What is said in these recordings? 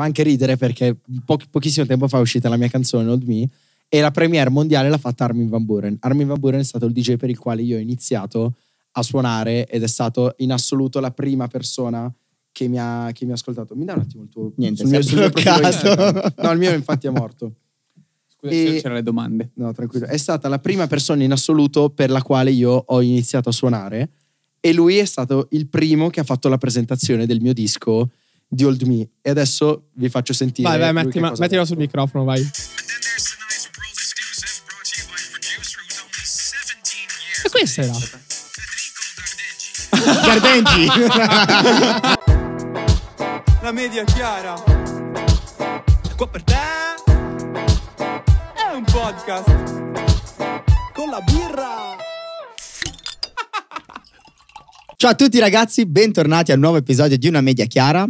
fa anche ridere perché po- pochissimo tempo fa è uscita la mia canzone Old Me e la premiere mondiale l'ha fatta Armin Van Buren. Armin Van Buren è stato il DJ per il quale io ho iniziato a suonare ed è stato in assoluto la prima persona che mi ha, che mi ha ascoltato. Mi dà un attimo il tuo... Niente, sul mio, sul mio caso. No, il mio infatti è morto. Scusa, e, se c'erano le domande. No, tranquillo. È stata la prima persona in assoluto per la quale io ho iniziato a suonare e lui è stato il primo che ha fatto la presentazione del mio disco di Old Me. E adesso vi faccio sentire. Vai, vai, metti, ma, mettilo sul microfono, vai. E questa era. Gardengi. La media chiara. Qua per te è un podcast con la birra Ciao a tutti ragazzi, bentornati al nuovo episodio di Una Media Chiara.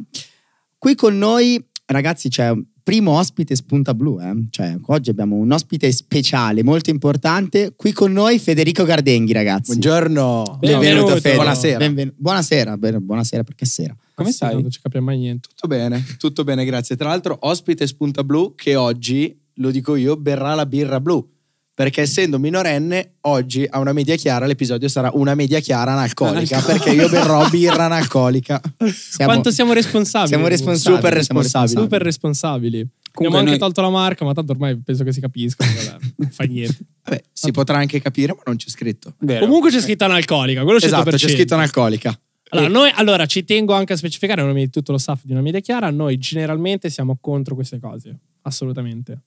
Qui con noi, ragazzi, c'è un primo ospite spunta blu, eh? cioè, oggi abbiamo un ospite speciale, molto importante, qui con noi Federico Gardenghi, ragazzi. Buongiorno, benvenuto, Federico. buonasera. Benven- buonasera, buonasera perché è sera. Come stai? Non ci capiamo mai niente. Tutto bene, tutto bene, grazie. Tra l'altro ospite spunta blu che oggi, lo dico io, berrà la birra blu perché essendo minorenne oggi a una media chiara l'episodio sarà una media chiara analcolica, analcolica. perché io berrò birra analcolica. Siamo, Quanto siamo responsabili? Siamo responsabili. Super responsabili. Super responsabili. Comunque Abbiamo anche noi... tolto la marca, ma tanto ormai penso che si capisca. non fa niente. Vabbè, si tanto. potrà anche capire, ma non c'è scritto. Vero. Comunque c'è scritto analcolica, quello esatto, 100%. c'è scritto analcolica. Allora, noi, allora, ci tengo anche a specificare, a nome di tutto lo staff di una media chiara, noi generalmente siamo contro queste cose, assolutamente.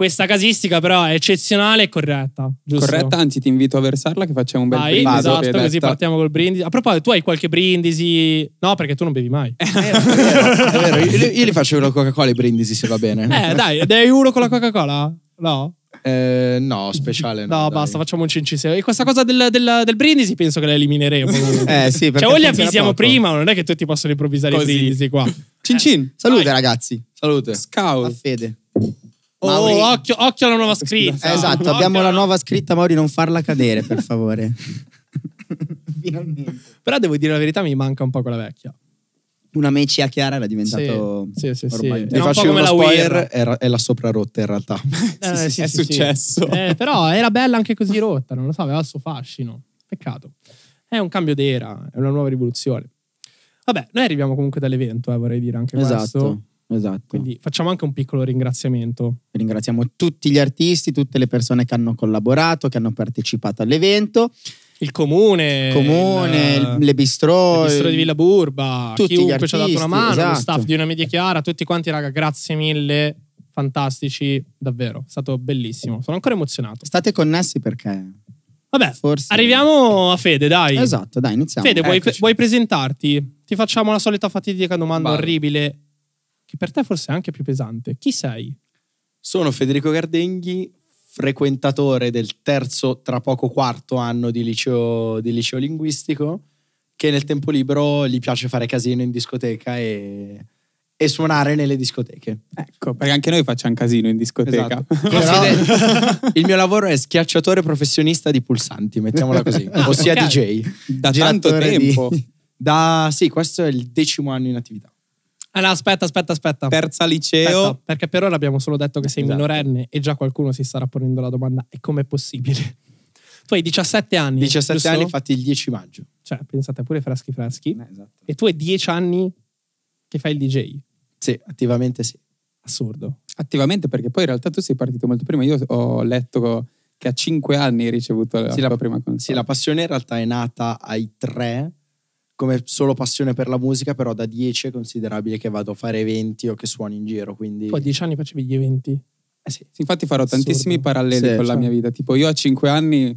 Questa casistica però è eccezionale e corretta. Giusto? Corretta, anzi ti invito a versarla che facciamo un bel Vai, brindisi. Esatto, così partiamo col brindisi. A proposito, tu hai qualche brindisi? No, perché tu non bevi mai. è vero, è vero. Io, io, li faccio con la Coca-Cola i brindisi se va bene. Eh dai, dai uno con la Coca-Cola? No? Eh, no, speciale no. no basta, facciamo un cinciseo. E questa cosa del, del, del, brindisi penso che la elimineremo. eh sì, perché Cioè, o li avvisiamo poco. prima, non è che tutti possono improvvisare Così. i brindisi qua. Cincin, eh. salute Vai. ragazzi. Salute. Scout. A fede. Oh, Mauri... Oh, occhio, occhio, alla nuova scritta. Esatto, occhio abbiamo la nuova scritta, Mauri, non farla cadere, per favore. Finalmente. Però devo dire la verità, mi manca un po' quella vecchia. Una meccia chiara era diventato sì, sì, sì, ormai. Sì. Era un po' come la spoiler, era, è la soprarotta in realtà. Eh, sì, sì, è successo. Eh, però era bella anche così rotta, non lo so, aveva il suo fascino. Peccato. È un cambio d'era, è una nuova rivoluzione. Vabbè, noi arriviamo comunque dall'evento, eh, vorrei dire anche esatto. questo. Esatto. Quindi facciamo anche un piccolo ringraziamento. Ringraziamo tutti gli artisti, tutte le persone che hanno collaborato, che hanno partecipato all'evento. Il comune, il comune il, le bistrò, il bistrò di Villa Burba, tutti chiunque artisti, ci ha dato una mano, esatto. lo staff esatto. di Una Media Chiara, tutti quanti raga, grazie mille, fantastici, davvero, è stato bellissimo, sono ancora emozionato. State connessi perché... Vabbè, Forse... arriviamo a Fede, dai. Esatto, dai, iniziamo. Fede, vuoi, vuoi, presentarti? Ti facciamo la solita fatidica domanda Vai. orribile che per te forse è anche più pesante. Chi sei? Sono Federico Gardenghi, frequentatore del terzo, tra poco quarto anno di liceo, di liceo linguistico, che nel tempo libero gli piace fare casino in discoteca e e suonare nelle discoteche. Ecco, perché anche noi facciamo casino in discoteca. Esatto. Però... il mio lavoro è schiacciatore professionista di pulsanti, mettiamola così, ossia DJ. Da tanto tempo. Di... Da, sì, questo è il decimo anno in attività. Ah, aspetta, aspetta, aspetta. Terza liceo. Aspetta, perché per ora abbiamo solo detto che sei esatto. minorenne e già qualcuno si starà ponendo la domanda: e com'è possibile? Tu hai 17 anni. 17 giusto? anni, fatti il 10 maggio. Cioè, pensate pure freschi freschi. Eh, esatto. E tu hai 10 anni che fai il DJ. Sì, attivamente sì. Assurdo. Attivamente perché poi in realtà tu sei partito molto prima. Io ho letto che a 5 anni hai ricevuto la, sì, la prima console. Sì, la passione in realtà è nata ai 3 come solo passione per la musica, però da 10 è considerabile che vado a fare eventi o che suono in giro. Quindi... Tu a 10 anni facevi gli eventi? Eh sì. Infatti farò Assurdo. tantissimi paralleli sì, con cioè. la mia vita. Tipo io a 5 anni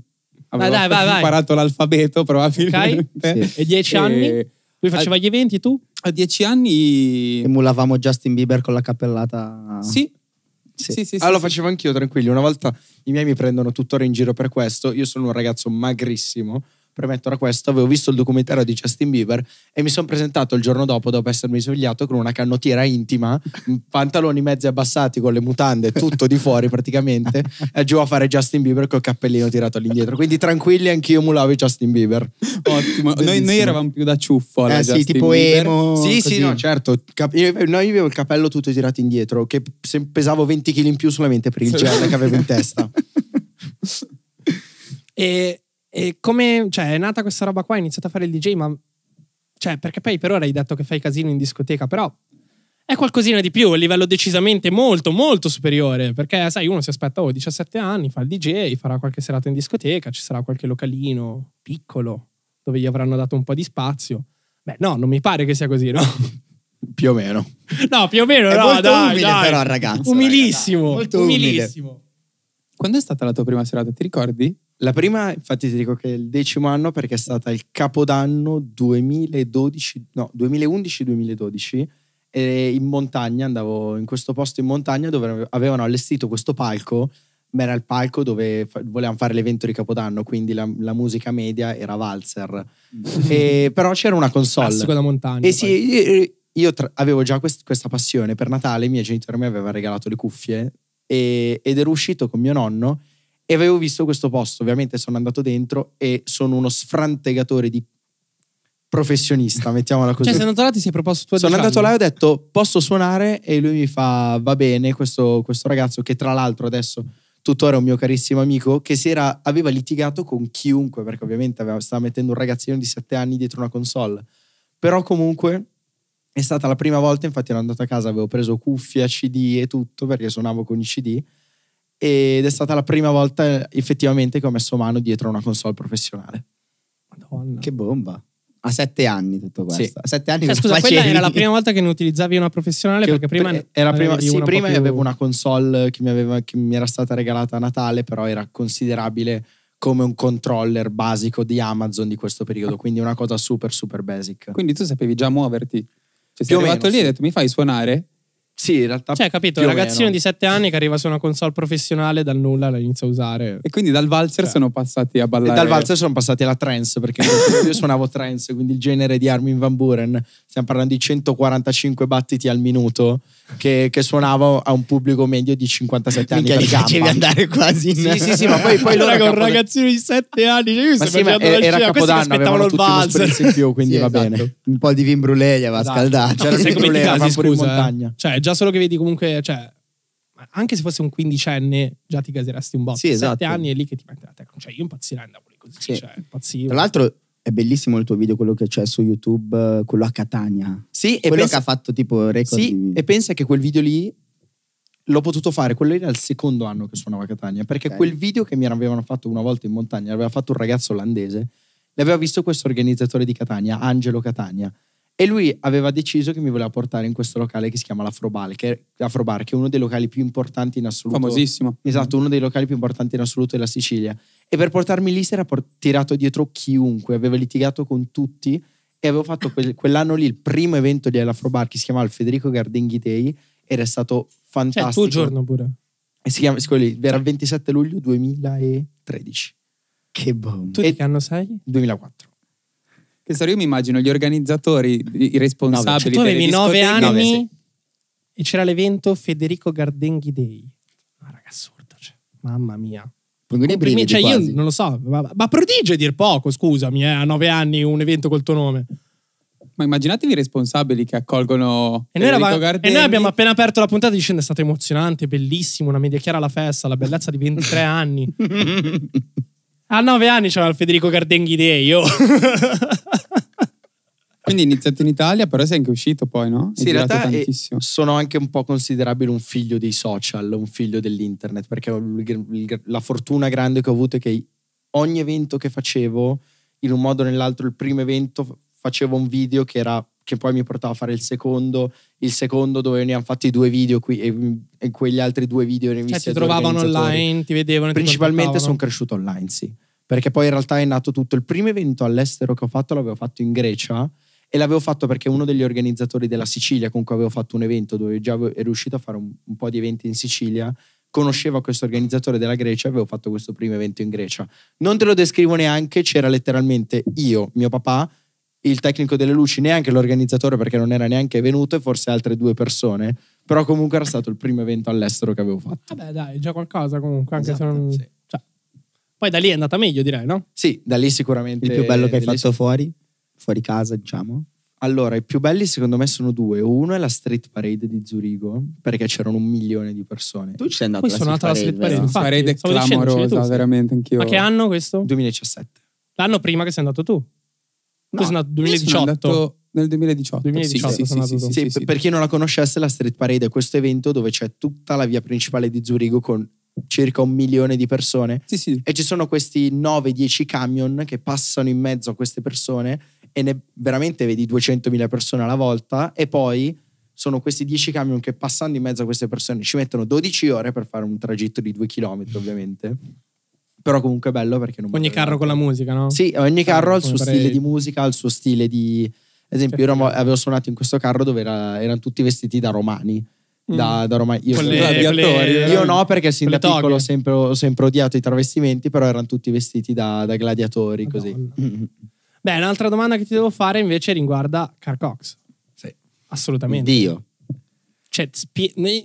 avevo dai, dai, imparato vai. l'alfabeto probabilmente. Okay. Sì. E 10 e... anni? Lui faceva a... gli eventi, tu? A 10 anni... Emulavamo Justin Bieber con la cappellata... Sì, sì, sì, sì, ah, sì, facevo anch'io, tranquillo. Una volta i miei mi prendono tuttora in giro per questo. Io sono un ragazzo magrissimo premetto premettono questo, avevo visto il documentario di Justin Bieber e mi sono presentato il giorno dopo, dopo essermi svegliato, con una canottiera intima, pantaloni mezzi abbassati con le mutande, tutto di fuori praticamente, e giù a fare Justin Bieber col cappellino tirato all'indietro. Quindi tranquilli, anch'io mulavo Justin Bieber. Ottimo. Noi, noi, eravamo più da ciuffo alla eh, sì, tipo Bieber. Emo, sì, così. sì, no, certo. noi avevo il cappello tutto tirato indietro, che pesavo 20 kg in più solamente per il gel che avevo in testa. e e come cioè, è nata questa roba qua? Hai iniziato a fare il DJ, ma cioè, perché poi per ora hai detto che fai casino in discoteca, però è qualcosina di più, a livello decisamente molto, molto superiore. Perché, sai, uno si aspetta, oh, 17 anni, fa il DJ, farà qualche serata in discoteca, ci sarà qualche localino piccolo dove gli avranno dato un po' di spazio. Beh, no, non mi pare che sia così, no? Più o meno. No, più o meno, è no, molto dai, umile dai. però, ragazzo. Umilissimo, ragazzi, molto umilissimo. Umile. Quando è stata la tua prima serata, ti ricordi? La prima, infatti ti dico che è il decimo anno perché è stata il capodanno 2012, no, 2011-2012 in montagna, andavo in questo posto in montagna dove avevano allestito questo palco, ma era il palco dove volevano fare l'evento di Capodanno, quindi la, la musica media era valzer. Mm. e, però c'era una console. Classico da montagna. E sì, io, io tra, avevo già quest, questa passione. Per Natale i miei genitori mi avevano regalato le cuffie e, ed ero uscito con mio nonno e avevo visto questo posto, ovviamente sono andato dentro e sono uno sfrantegatore di professionista, mettiamola cioè, così. Cioè, sei andato là ti sei proposto tu a Sono andato là e ho detto "Posso suonare?" e lui mi fa "Va bene, questo, questo ragazzo che tra l'altro adesso tuttora è un mio carissimo amico che era, aveva litigato con chiunque, perché ovviamente aveva, stava mettendo un ragazzino di 7 anni dietro una console. Però comunque è stata la prima volta, infatti ero andato a casa, avevo preso cuffia, CD e tutto, perché suonavo con i CD ed è stata la prima volta effettivamente che ho messo mano dietro a una console professionale. Madonna. Che bomba. A sette anni tutto questo. Sì. A sette anni cioè, scusa, facevi... quella era la prima volta che ne utilizzavi una professionale che perché prima... Era prima sì, prima più... avevo una console che mi, aveva, che mi, era stata regalata a Natale, però era considerabile come un controller basico di Amazon di questo periodo, quindi una cosa super super basic. Quindi tu sapevi già muoverti. Cioè sei arrivato meno, lì sì. hai detto mi fai suonare? Sì, in realtà. Cioè, capito? Un ragazzino di 7 anni che arriva su una console professionale dal nulla la inizia a usare. E quindi dal valzer cioè. sono passati a ballare. E dal valzer sono passati alla trance, perché io suonavo trance, quindi il genere di Armin Van Buren. Stiamo parlando di 145 battiti al minuto, che, che suonavo a un pubblico medio di 57 Minchia, anni. Minchia, facevi andare quasi in... Sì, sì, sì, ma poi, poi allora con un ragazzino di 7 anni, cioè io mi sì, ma era scia. Capodanno, avevano tutti un'esperienza esatto. Un po' di vin brûlé gli aveva esatto. scaldato. Cioè, no, sei In eh? montagna. Cioè, già solo che vedi comunque, cioè, anche se fosse un quindicenne, già ti caseresti un botto. Sì, esatto. Sette anni è lì che ti mette la tecla. Cioè, io impazzirei andavo così. Sì. Cioè, impazzivo. Tra l'altro, è bellissimo il tuo video, quello che c'è su YouTube, quello a Catania. Sì, quello pensa... che ha fatto tipo record. Sì, e pensa che quel video lì l'ho potuto fare, quello lì era il secondo anno che suonava a Catania, perché okay. quel video che mi avevano fatto una volta in montagna, l'aveva fatto un ragazzo olandese, l'aveva visto questo organizzatore di Catania, Angelo Catania. E lui aveva deciso che mi voleva portare in questo locale che si chiama l'Afrobar, che è, che è uno dei locali più importanti in assoluto. Famosissimo. Esatto, mm. uno dei locali più importanti in assoluto della Sicilia. E per portarmi lì si era port- tirato dietro chiunque, aveva litigato con tutti e avevo fatto quel- quell'anno lì il primo evento di Afrobar che si chiamava il Federico Gardenghi Day ed è stato fantastico. Cioè, il tuo giorno pure. E eh, si chiama, lì, era il 27 luglio 2013. Che bomba. Tu di che anno sei? 2004. Tesoro, io mi immagino gli organizzatori, i responsabili. Cioè, tu avevi nove anni nove, sì. e c'era l'evento Federico Gardenghi Day. Ma raga, assurdo, cioè. mamma mia. Primi, cioè, io non lo so, ma, ma prodigio a dir poco, scusami, eh, a nove anni un evento col tuo nome. Ma immaginatevi i responsabili che accolgono e noi, eravamo, e noi abbiamo appena aperto la puntata dicendo è stato emozionante, bellissimo, una media chiara alla festa, la bellezza di 23 anni. A nove anni c'era il Federico Cardenghi De io. Quindi hai iniziato in Italia, però sei anche uscito poi, no? sì, in realtà è, eh, sono anche un po' considerabile un figlio dei social, un figlio dell'internet, perché la fortuna grande che ho avuto è che ogni evento che facevo, in un modo o nell'altro, il primo evento facevo un video che, era, che poi mi portava a fare il secondo, il secondo dove ne hanno fatti due video qui e, mm, e quegli altri due video ne cioè, visti. Cioè, ti trovavano online, ti vedevano. Principalmente sono cresciuto online, sì perché poi in realtà è nato tutto. Il primo evento all'estero che ho fatto l'avevo fatto in Grecia e l'avevo fatto perché uno degli organizzatori della Sicilia con cui avevo fatto un evento dove già ero riuscito a fare un, un po' di eventi in Sicilia conosceva questo organizzatore della Grecia e avevo fatto questo primo evento in Grecia. Non te lo descrivo neanche, c'era letteralmente io, mio papà, il tecnico delle luci, neanche l'organizzatore perché non era neanche venuto e forse altre due persone, però comunque era stato il primo evento all'estero che avevo fatto. Vabbè dai, già qualcosa comunque, anche esatto, se non... Sì. Poi da lì è andata meglio, direi, no? Sì, da lì sicuramente. Il più bello che hai fatto lì... fuori? Fuori casa, diciamo? Allora, i più belli secondo me sono due. Uno è la Street Parade di Zurigo, perché c'erano un milione di persone. Tu ci sei andato Poi alla sono Street, Street Parade. La Street Parade, Parade clamorosa, dicendo, veramente, anch'io. Ma che anno questo? 2017. L'anno prima che sei andato tu? No, tu sei andato 2018. Andato nel 2018. 2018 sì, sì, sì, sì, per chi non la conoscesse, la Street Parade è questo evento dove c'è tutta la via principale di Zurigo con circa un milione di persone. Sì, sì. E ci sono questi 9-10 camion che passano in mezzo a queste persone e ne veramente vedi 200.000 persone alla volta e poi sono questi 10 camion che passando in mezzo a queste persone ci mettono 12 ore per fare un tragitto di 2 km ovviamente. Però comunque è bello perché non... Ogni carro vedere. con la musica, no? Sì, ogni cioè, carro ha il suo parei... stile di musica, ha il suo stile di... Ad esempio, io certo. avevo suonato in questo carro dove era, erano tutti vestiti da romani da, mm. da Roma. Io, quelle, sono, quelle, io no, perché sin da piccolo sempre, ho sempre odiato i travestimenti, però erano tutti vestiti da, da gladiatori. Così. Beh, un'altra domanda che ti devo fare invece riguarda Carcox. Sì. Assolutamente. Dio. Cioè,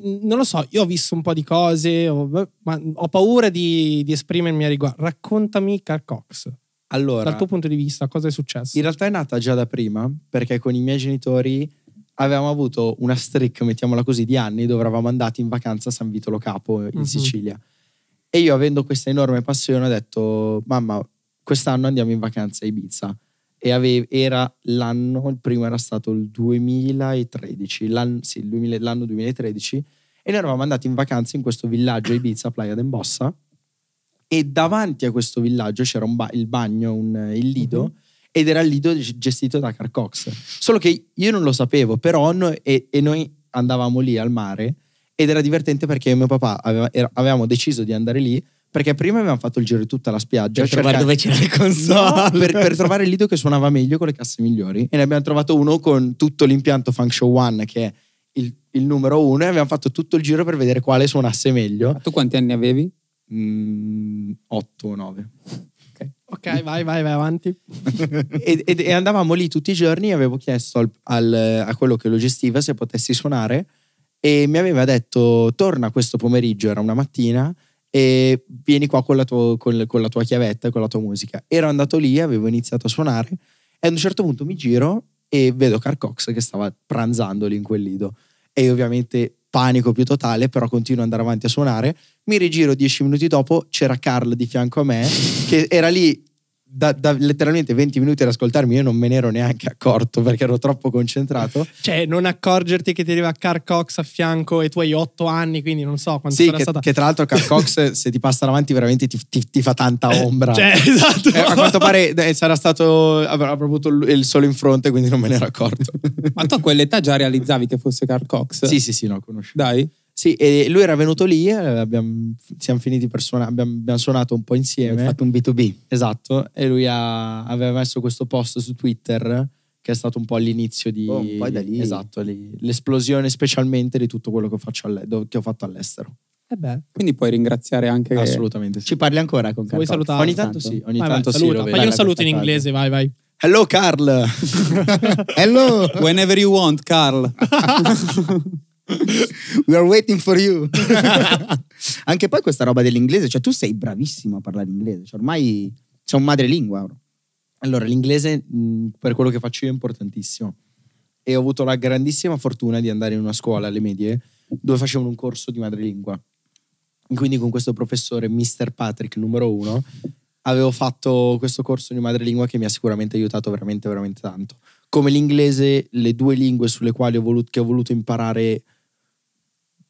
non lo so, io ho visto un po' di cose, ho, ma ho paura di, di esprimermi a riguardo. Raccontami Carcox. Allora, dal tuo punto di vista, cosa è successo? In realtà è nata già da prima, perché con i miei genitori avevamo avuto una streak, mettiamola così, di anni dove eravamo andati in vacanza a San Vito Lo Capo in mm-hmm. Sicilia. E io avendo questa enorme passione ho detto, mamma, quest'anno andiamo in vacanza a Ibiza. E avev- era l'anno, il primo era stato il 2013, l'anno, sì, il 2000, l'anno 2013, e noi eravamo andati in vacanza in questo villaggio a Ibiza, Playa d'Embossa, e davanti a questo villaggio c'era ba- il bagno, un, il lido, mm-hmm ed era il lido gestito da Carcox. Solo che io non lo sapevo, però no, e, e, noi andavamo lì al mare ed era divertente perché io e mio papà aveva, era, avevamo deciso di andare lì perché prima avevamo fatto il giro di tutta la spiaggia per trovare dove c'era le console no, per, per, trovare il lido che suonava meglio con le casse migliori e ne abbiamo trovato uno con tutto l'impianto Function One che è il, il numero uno e abbiamo fatto tutto il giro per vedere quale suonasse meglio Ma tu quanti anni avevi? Mm, 8 o 9 Ok, vai, vai, vai avanti. e, e, e, andavamo lì tutti i giorni e avevo chiesto al, al, a quello che lo gestiva se potessi suonare e mi aveva detto torna questo pomeriggio, era una mattina, e vieni qua con la, tua, con, con la tua chiavetta, con la tua musica. Ero andato lì, avevo iniziato a suonare e ad un certo punto mi giro e vedo Carcox che stava pranzando lì in quel lido e io ovviamente panico più totale, però continuo ad andare avanti a suonare. Mi rigiro dieci minuti dopo, c'era Carl di fianco a me, che era lì da, da, letteralmente 20 minuti ad ascoltarmi, io non me ne ero neanche accorto perché ero troppo concentrato. Cioè, non accorgerti che ti arriva Car Cox a fianco e tu hai 8 anni, quindi non so quanto sì, sarà che, stata. Che tra l'altro Car Cox, se ti passa davanti, veramente ti, ti, ti fa tanta eh, ombra. Cioè, esatto. Eh, a quanto pare eh, sarà stato. avrà avuto il solo in fronte, quindi non me ne ero accorto. Ma tu a quell'età già realizzavi che fosse Car Cox? Sì, sì, sì, no, conosci. Dai. Sì, e lui era venuto lì, eh, abbiamo, siamo finiti per suonare, abbiamo, abbiamo suonato un po' insieme. Abbiamo fatto un B2B. Esatto, e lui ha, aveva messo questo post su Twitter che è stato un po' l'inizio di... Oh, poi da lì. Esatto, lì, l'esplosione specialmente di tutto quello che, che ho fatto all'estero. Eh beh. Quindi puoi ringraziare anche. Assolutamente. Sì. Ci parli ancora con Carl. Vuoi salutare? Ogni tanto, tanto sì. Ogni vai, tanto vai, saluta. sì. Fagli un saluto in inglese, vai, vai. Hello, Carl. Hello. Whenever you want, Carl. We are waiting for you. Anche poi questa roba dell'inglese, cioè tu sei bravissimo a parlare inglese, cioè ormai c'è un madrelingua. Allora, l'inglese per quello che faccio io è importantissimo. E ho avuto la grandissima fortuna di andare in una scuola alle medie dove facevano un corso di madrelingua. E quindi con questo professore, Mr. Patrick, numero uno, avevo fatto questo corso di madrelingua che mi ha sicuramente aiutato veramente, veramente tanto. Come l'inglese, le due lingue sulle quali ho voluto, ho voluto imparare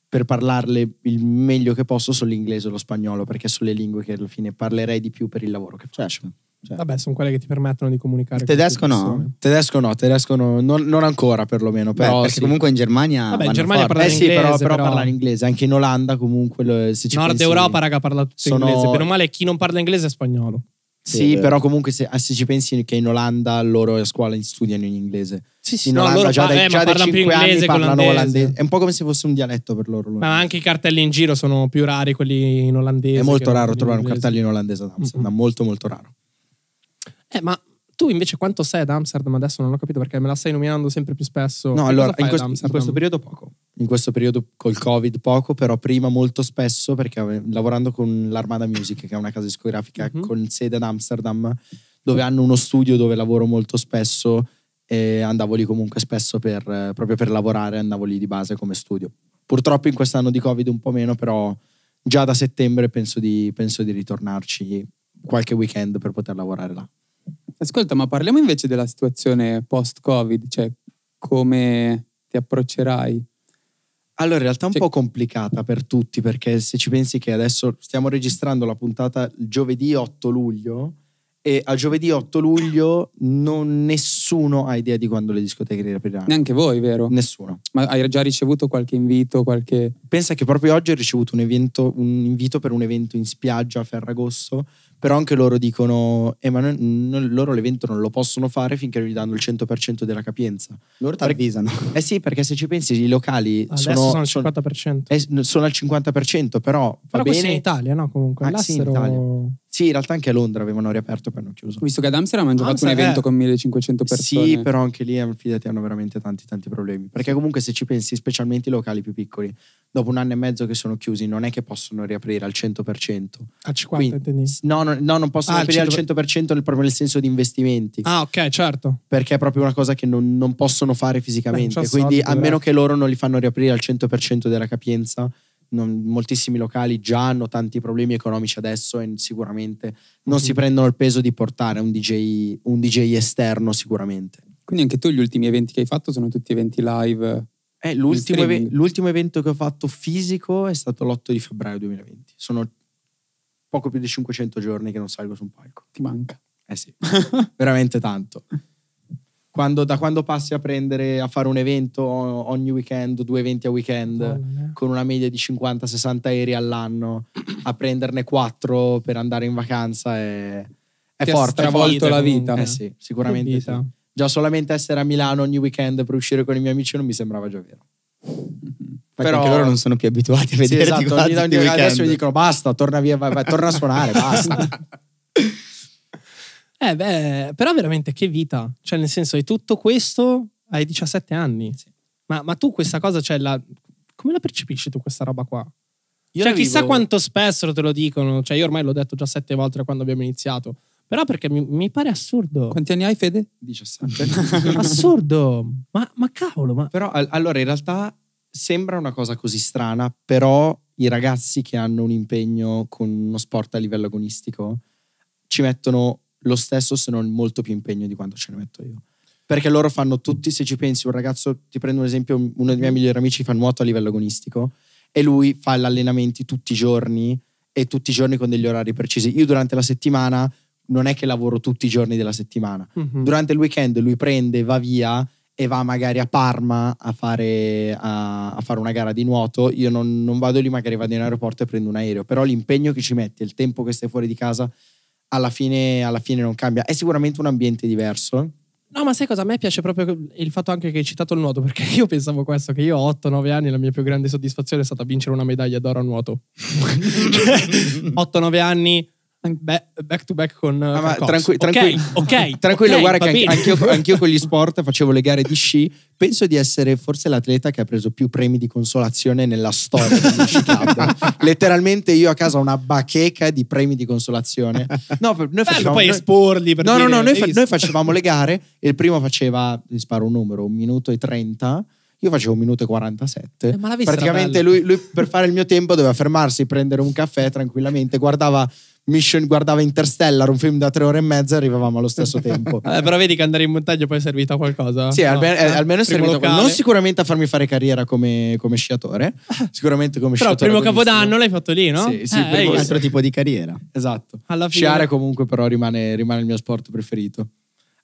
per parlarle il meglio che posso sull'inglese o lo spagnolo, perché sono le lingue che alla fine parlerei di più per il lavoro che faccio. Certo. Cioè. Vabbè, sono quelle che ti permettono di comunicare. Il tedesco no, tedesco no, tedesco no, non, non ancora perlomeno, però Beh, perché sì. comunque in Germania... Vabbè, in Germania parla eh, inglese, sì, però, però, però... parlano inglese, anche in Olanda comunque... Lo, se ci Nord pensi, Europa, raga, parla tutto sono... inglese. Bene male, chi non parla inglese è spagnolo. Sì, eh, però comunque se, se, ci pensi che in Olanda loro a scuola studiano in inglese. Sì, sì, in no, Olanda già, dai, eh, già dai 5 anni parlano olandese. È un po' come se fosse un dialetto per loro. Ma anche i cartelli in giro sono più rari quelli in olandese. È molto raro trovare un cartello in olandese ad Amsterdam, mm-hmm. molto molto raro. Eh, ma tu invece quanto sei ad Amsterdam adesso non ho capito perché me la stai nominando sempre più spesso. No, che allora, in questo, in questo, periodo poco. In questo periodo col Covid poco, però prima molto spesso perché lavorando con l'Armada Music, che è una casa discografica mm-hmm. con sede ad Amsterdam, dove hanno uno studio dove lavoro molto spesso e andavo lì comunque spesso per, proprio per lavorare, andavo lì di base come studio. Purtroppo in quest'anno di Covid un po' meno, però già da settembre penso di, penso di ritornarci qualche weekend per poter lavorare là. Ascolta, ma parliamo invece della situazione post-Covid, cioè come ti approccerai? Allora, in realtà è un cioè... po' complicata per tutti, perché se ci pensi che adesso stiamo registrando la puntata giovedì 8 luglio, e a giovedì 8 luglio non nessuno ha idea di quando le discoteche riapriranno. Neanche voi, vero? Nessuno. Ma hai già ricevuto qualche invito? Qualche... Pensa che proprio oggi ho ricevuto un, evento, un invito per un evento in spiaggia a Ferragosto però anche loro dicono, eh, ma non, loro l'evento non lo possono fare finché non gli danno il 100% della capienza. Loro ti avvisano. Eh sì, perché se ci pensi, i locali Adesso sono, sono al 50%. Sono, eh, sono al 50%, però... Va però bene. in Italia, no? Comunque, ah, Sì, in Italia. Sì, in realtà anche a Londra avevano riaperto e poi hanno chiuso. Ho visto che ad Amsterdam hanno ah, giocato un evento è... con 1500 persone. Sì, però anche lì, eh, fidati, hanno veramente tanti, tanti problemi. Perché comunque se ci pensi, specialmente i locali più piccoli, dopo un anno e mezzo che sono chiusi, non è che possono riaprire al 100%. A 50%? Quindi, no, no, no, non possono ah, riaprire al 100%, 100% nel, proprio nel senso di investimenti. Ah, ok, certo. Perché è proprio una cosa che non, non possono fare fisicamente. Beh, Quindi, soldi, a meno che loro non li fanno riaprire al 100% della capienza non, moltissimi locali già hanno tanti problemi economici adesso e sicuramente non mm. si mhm. prendono il peso di portare un DJ, un DJ esterno sicuramente. Quindi anche tu gli ultimi eventi che hai fatto sono tutti eventi live? Eh, l'ultimo, ev- l'ultimo evento che ho fatto fisico è stato l'8 di febbraio 2020. Sono poco più di 500 giorni che non salgo su un palco. Ti manca. Eh sì, veramente tanto. quando, da quando passi a prendere a fare un evento ogni weekend, due eventi a weekend, oh, con una media di 50-60 aerei all'anno, a prenderne 4 per andare in vacanza è, è Ti forte. ha stravolto la vita. Eh sì, sicuramente vita. sì. Già solamente essere a Milano ogni weekend per uscire con i miei amici non mi sembrava già vero. Però anche loro non sono più abituati a vederti sì, esatto, ogni, ogni, Adesso mi dicono basta, torna via, vai, vai, torna a suonare, basta. Eh beh, però veramente che vita. Cioè, nel senso, hai tutto questo ai 17 anni. Sì. Ma, ma, tu questa cosa, cioè, la, come la percepisci tu questa roba qua? Io cioè, chissà vivo... quanto spesso te lo dicono. Cioè, io ormai l'ho detto già sette volte da quando abbiamo iniziato. Però perché mi, mi pare assurdo. Quanti anni hai, Fede? 17. assurdo! Ma, ma cavolo, ma... Però, allora, in realtà sembra una cosa così strana, però i ragazzi che hanno un impegno con uno sport a livello agonistico ci mettono lo stesso se non molto più impegno di quanto ce ne metto io. Perché loro fanno tutti, se ci pensi, un ragazzo, ti prendo un esempio, uno dei miei migliori amici fa nuoto a livello agonistico e lui fa gli allenamenti tutti i giorni e tutti i giorni con degli orari precisi. Io durante la settimana non è che lavoro tutti i giorni della settimana. Mm-hmm. Durante il weekend lui prende, va via e va magari a Parma a fare, a, a fare una gara di nuoto. Io non, non, vado lì, magari vado in aeroporto e prendo un aereo. Però l'impegno che ci metti, il tempo che stai fuori di casa, alla fine, alla fine non cambia. È sicuramente un ambiente diverso. No, ma sai cosa? A me piace proprio il fatto anche che hai citato il nuoto, perché io pensavo questo, che io ho 8-9 anni e la mia più grande soddisfazione è stata vincere una medaglia d'oro a nuoto. 8-9 cioè, anni, back to back con, ah, con tranqui- tranqui- ok, okay tranquillo okay, guarda che anch'io, anch'io, con gli sport facevo le gare di sci penso di essere forse l'atleta che ha preso più premi di consolazione nella storia di sci club letteralmente io a casa ho una bacheca di premi di consolazione no, noi Bello, facevamo, poi noi, esporli no no no noi, noi, facevamo le gare e il primo faceva ti sparo un numero un minuto e trenta io facevo un minuto e 47. Eh, ma Praticamente lui, lui, per fare il mio tempo doveva fermarsi, prendere un caffè tranquillamente, guardava Mission guardava Interstellar, un film da tre ore e mezza, arrivavamo allo stesso tempo. eh, però vedi che andare in montaggio poi è servito a qualcosa. Sì, no, almeno, eh, eh, almeno è servito a qualcosa. Non sicuramente a farmi fare carriera come, come sciatore, sicuramente come però sciatore. Però il primo capodanno l'hai fatto lì, no? Sì, sì, eh, un altro tipo di carriera. Esatto. Alla fine... Sciare comunque però rimane, rimane il mio sport preferito.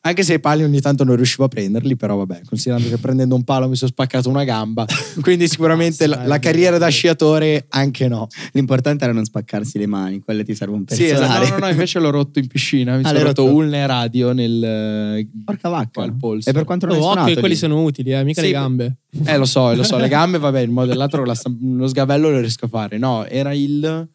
Anche se i pali ogni tanto non riuscivo a prenderli, però vabbè, considerando che prendendo un palo mi sono spaccato una gamba, quindi sicuramente la, la carriera da eh. sciatore anche no. L'importante era non spaccarsi le mani, quelle ti servono per Sì, esatto. no, no, no, invece l'ho rotto in piscina, mi ah, sono rotto ulne radio nel Porca vacca. al polso. E per quanto non oh, è suonato lì? quelli sono utili, eh, mica sì, le gambe. Eh, lo so, lo so, le gambe vabbè, il modo dell'altro lo sgavello lo riesco a fare. No, era il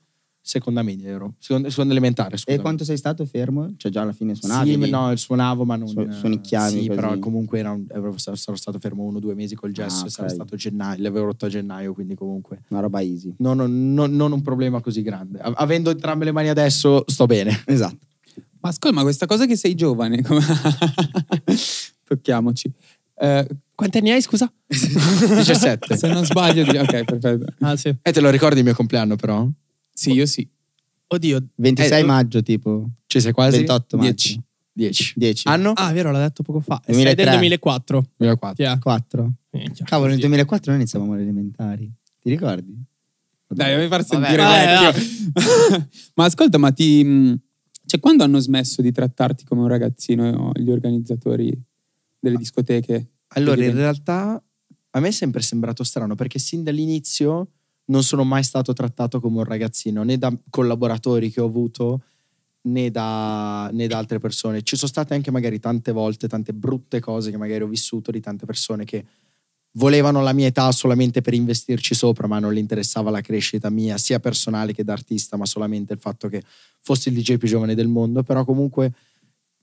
seconda media ero, seconda, seconda elementare. Scusa. E quanto sei stato fermo? Cioè già alla fine suonavi? Sì, no, suonavo ma non... Su, suonicchiavi? Eh, sì, così. però comunque un, ero, sarò stato fermo uno o due mesi col gesso ah, okay. sarà stato gennaio, l'avevo rotto a gennaio, quindi comunque... Una roba easy. Non, non, non, non un problema così grande. Avendo entrambe le mani adesso sto bene. Esatto. Ma ascolta, ma questa cosa che sei giovane, tocchiamoci. Eh, quanti anni hai, scusa? 17. Se non sbaglio, ok, perfetto. Ah, sì. E eh, te lo ricordi il mio compleanno, però? Sì, io sì. Oddio. 26 eh, maggio tipo. Cioè, sei quasi? 28 maggio. 10. 10. 10. Anno? Ah, vero, l'ha detto poco fa. Eh, è del 2004. 2004. Yeah. Cavolo, nel 2004 noi iniziavamo le elementari. Ti ricordi? Dai, mi far sentire Vabbè, no. ma ascolta, ma ti... Mm, cioè, quando hanno smesso di trattarti come un ragazzino eh, gli organizzatori delle discoteche? Allora, in realtà a me è sempre sembrato strano perché sin dall'inizio non sono mai stato trattato come un ragazzino, né da collaboratori che ho avuto, né da, né da, altre persone. Ci sono state anche magari tante volte, tante brutte cose che magari ho vissuto di tante persone che volevano la mia età solamente per investirci sopra, ma non gli interessava la crescita mia, sia personale che d'artista, ma solamente il fatto che fossi il DJ più giovane del mondo. Però comunque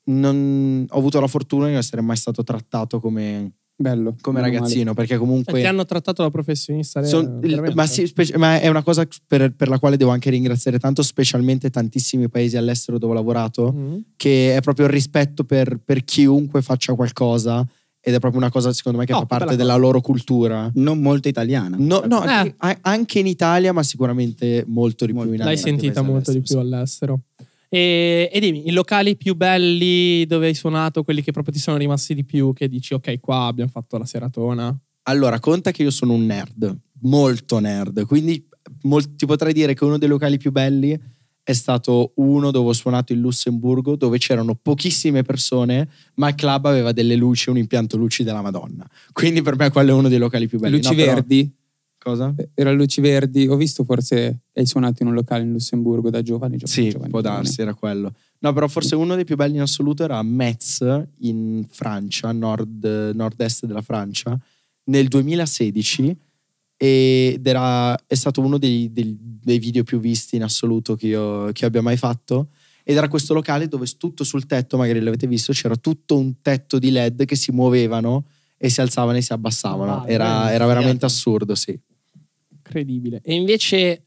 non, ho avuto la fortuna di non essere mai stato trattato come Bello. Come ragazzino, male. perché comunque... E cioè, ti hanno trattato da professionista. Eh, Son, l, ma, eh. sì, specie, ma, è una cosa per, per, la quale devo anche ringraziare tanto, specialmente tantissimi paesi all'estero dove ho lavorato, mm-hmm. che è proprio il rispetto per, per chiunque faccia qualcosa ed è proprio una cosa secondo me che no, fa parte della cosa. loro cultura. Non molto italiana. No, no eh. anche in Italia, ma sicuramente molto di più in L'hai sentita molto di più all'estero. Sì. E, e, dimmi, i locali più belli dove hai suonato, quelli che proprio ti sono rimasti di più, che dici ok qua abbiamo fatto la seratona? Allora, conta che io sono un nerd, molto nerd, quindi molti, ti potrei dire che uno dei locali più belli è stato uno dove ho suonato in Lussemburgo, dove c'erano pochissime persone, ma il club aveva delle luci, un impianto luci della Madonna. Quindi per me quello è uno dei locali più belli. Luci no, verdi? Però, Cosa? Eh, era Verdi, ho visto forse hai suonato in un locale in Lussemburgo da giovane. giovane sì, giovane, può giovane. darsi, era quello. No, però forse uno dei più belli in assoluto era Metz in Francia, nord, nord-est della Francia, nel 2016 ed era, è stato uno dei, dei, dei, video più visti in assoluto che io, che abbia mai fatto. Ed era questo locale dove tutto sul tetto, magari l'avete visto, c'era tutto un tetto di LED che si muovevano e si alzavano e si abbassavano. Ah, era, era veramente assurdo, sì credibile. E invece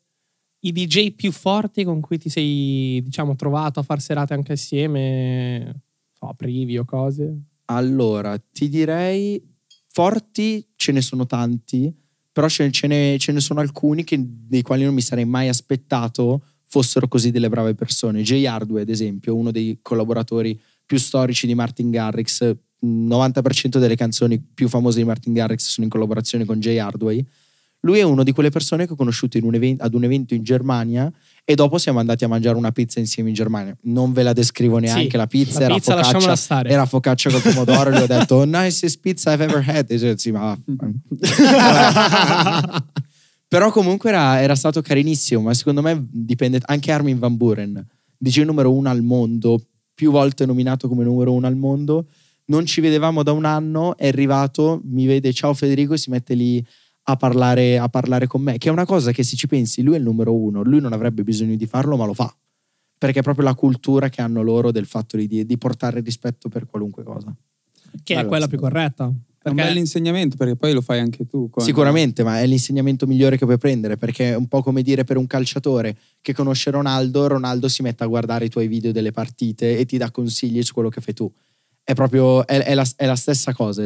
i DJ più forti con cui ti sei, diciamo, trovato a far serate anche assieme, so, privi o cose? Allora, ti direi forti ce ne sono tanti, però ce, ce, ne, ce ne, sono alcuni che, dei quali non mi sarei mai aspettato fossero così delle brave persone. Jay Hardway, ad esempio, uno dei collaboratori più storici di Martin Garrix, 90% delle canzoni più famose di Martin Garrix sono in collaborazione con Jay Hardway lui è una di quelle persone che ho conosciuto un evento, ad un evento in Germania e dopo siamo andati a mangiare una pizza insieme in Germania. Non ve la descrivo neanche sì, la pizza. La era pizza focaccia, stare. Era focaccia col pomodoro. gli ho detto, nicest pizza I've ever had. E dice, sì, ma... Però comunque era, era, stato carinissimo, ma secondo me dipende... Anche Armin Van Buren, dice numero uno al mondo, più volte nominato come numero uno al mondo. Non ci vedevamo da un anno, è arrivato, mi vede, ciao Federico, e si mette lì a parlare, a parlare con me, che è una cosa che se ci pensi, lui è il numero uno, lui non avrebbe bisogno di farlo, ma lo fa perché è proprio la cultura che hanno loro del fatto di, di portare rispetto per qualunque cosa. Che allora, è quella più corretta. Perché... È un bell'insegnamento perché poi lo fai anche tu. Con... Sicuramente, ma è l'insegnamento migliore che puoi prendere perché è un po' come dire per un calciatore che conosce Ronaldo, Ronaldo si mette a guardare i tuoi video delle partite e ti dà consigli su quello che fai tu è proprio è, è, la, è, la, stessa cosa.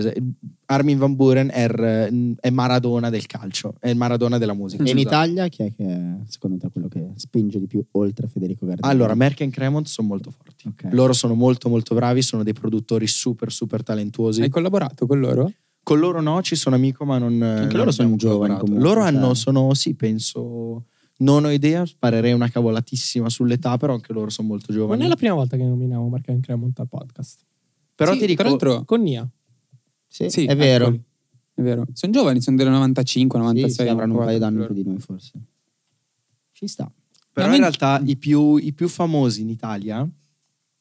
Armin Van Buren è, er, è, Maradona del calcio, è il Maradona della musica. E in Italia chi è che è, secondo te quello che spinge di più oltre Federico Gardini? Allora, Merck e Cremont sono molto forti. Okay. Loro sono molto molto bravi, sono dei produttori super super talentuosi. Hai collaborato con loro? Con loro no, ci sono amico, ma non... Anche non sono giovani comunque, Loro cioè. hanno, sono, sì, penso... Non ho idea, sparerei una cavolatissima sull'età, però anche loro sono molto giovani. Ma Non è la prima volta che nominiamo Mark and Cremont al podcast. Però sì, ti dico, peraltro... con Nia. Sì, sì è ecco vero. Eccoli. È vero. Sono giovani, sono del 95, 96. Sì, avranno un paio d'anni più di noi forse. Ci sta. Però in realtà i più, i più famosi in Italia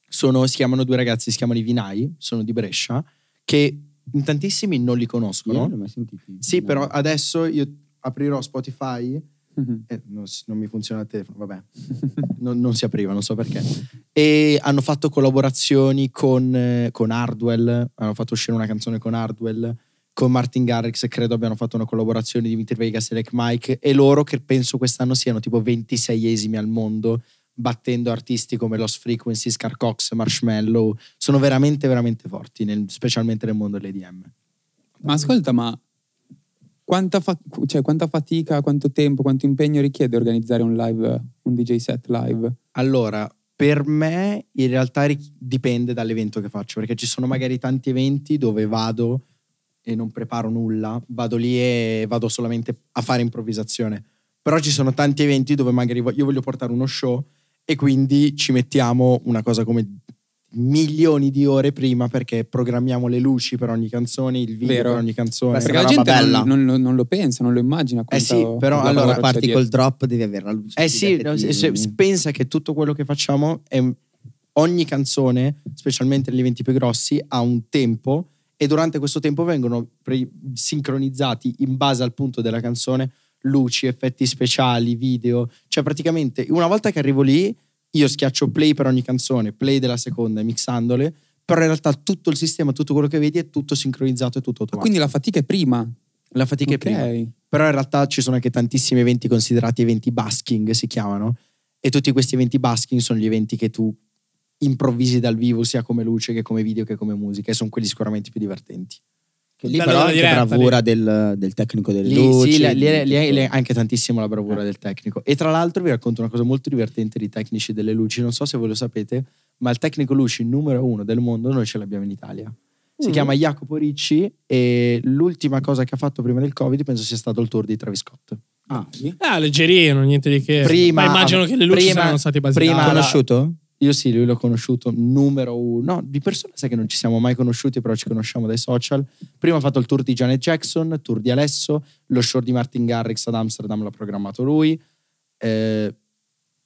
sono, si chiamano due ragazzi, si chiamano i Vinai, sono di Brescia, che in tantissimi non li conoscono. Io non ho mai sentiti. Sì, no. però adesso io aprirò Spotify Mm-hmm. Eh, non, non, mi funziona il telefono, vabbè, non, non, si apriva, non so perché. E hanno fatto collaborazioni con, eh, con Hardwell, hanno fatto uscire una canzone con Hardwell, con Martin Garrix credo abbiano fatto una collaborazione di Dimitri Vegas e Lech Mike e loro che penso quest'anno siano tipo 26esimi al mondo battendo artisti come Lost Frequencies, Carcox, Marshmallow, sono veramente veramente forti, nel, specialmente nel mondo dell'EDM. Ma ascolta, ma quanta, fa- cioè, quanta, fatica, quanto tempo, quanto impegno richiede organizzare un live, un DJ set live? Allora, per me in realtà dipende dall'evento che faccio, perché ci sono magari tanti eventi dove vado e non preparo nulla, vado lì e vado solamente a fare improvvisazione. Però ci sono tanti eventi dove magari io voglio portare uno show e quindi ci mettiamo una cosa come milioni di ore prima perché programmiamo le luci per ogni canzone, il video Vero. per ogni canzone. Perché la gente bella. Non, non, non, lo pensa, non lo immagina. Eh sì, però allora parti col drop, devi avere la luce. Eh sì, se, se, pensa che tutto quello che facciamo è ogni canzone, specialmente negli eventi più grossi, ha un tempo e durante questo tempo vengono pre- sincronizzati in base al punto della canzone luci, effetti speciali, video. Cioè praticamente una volta che arrivo lì io schiaccio play per ogni canzone, play della seconda, mixandole, però in realtà tutto il sistema, tutto quello che vedi è tutto sincronizzato e tutto automatico. Ah, quindi la fatica è prima. La fatica okay. è prima. Però in realtà ci sono anche tantissimi eventi considerati eventi basking, si chiamano, e tutti questi eventi basking sono gli eventi che tu improvvisi dal vivo sia come luce che come video che come musica e sono quelli sicuramente più divertenti. Che lì però anche diretta, bravura del, del, tecnico delle lì, luci. Sì, lì, è anche tantissimo la bravura eh. del tecnico. E tra l'altro vi racconto una cosa molto divertente di tecnici delle luci, non so se voi lo sapete, ma il tecnico luci numero uno del mondo noi ce l'abbiamo in Italia. Si mm. chiama Jacopo Ricci e l'ultima cosa che ha fatto prima del Covid penso sia stato il tour di Travis Scott. Ah, sì? ah leggerino, niente di che. Prima, ma immagino che le luci prima, siano state basate. Prima conosciuto? Io sì, lui l'ho conosciuto numero uno. No, di persona sai che non ci siamo mai conosciuti, però ci conosciamo dai social. Prima ha fatto il tour di Janet Jackson, tour di Alesso, lo show di Martin Garrix ad Amsterdam l'ha programmato lui. Eh,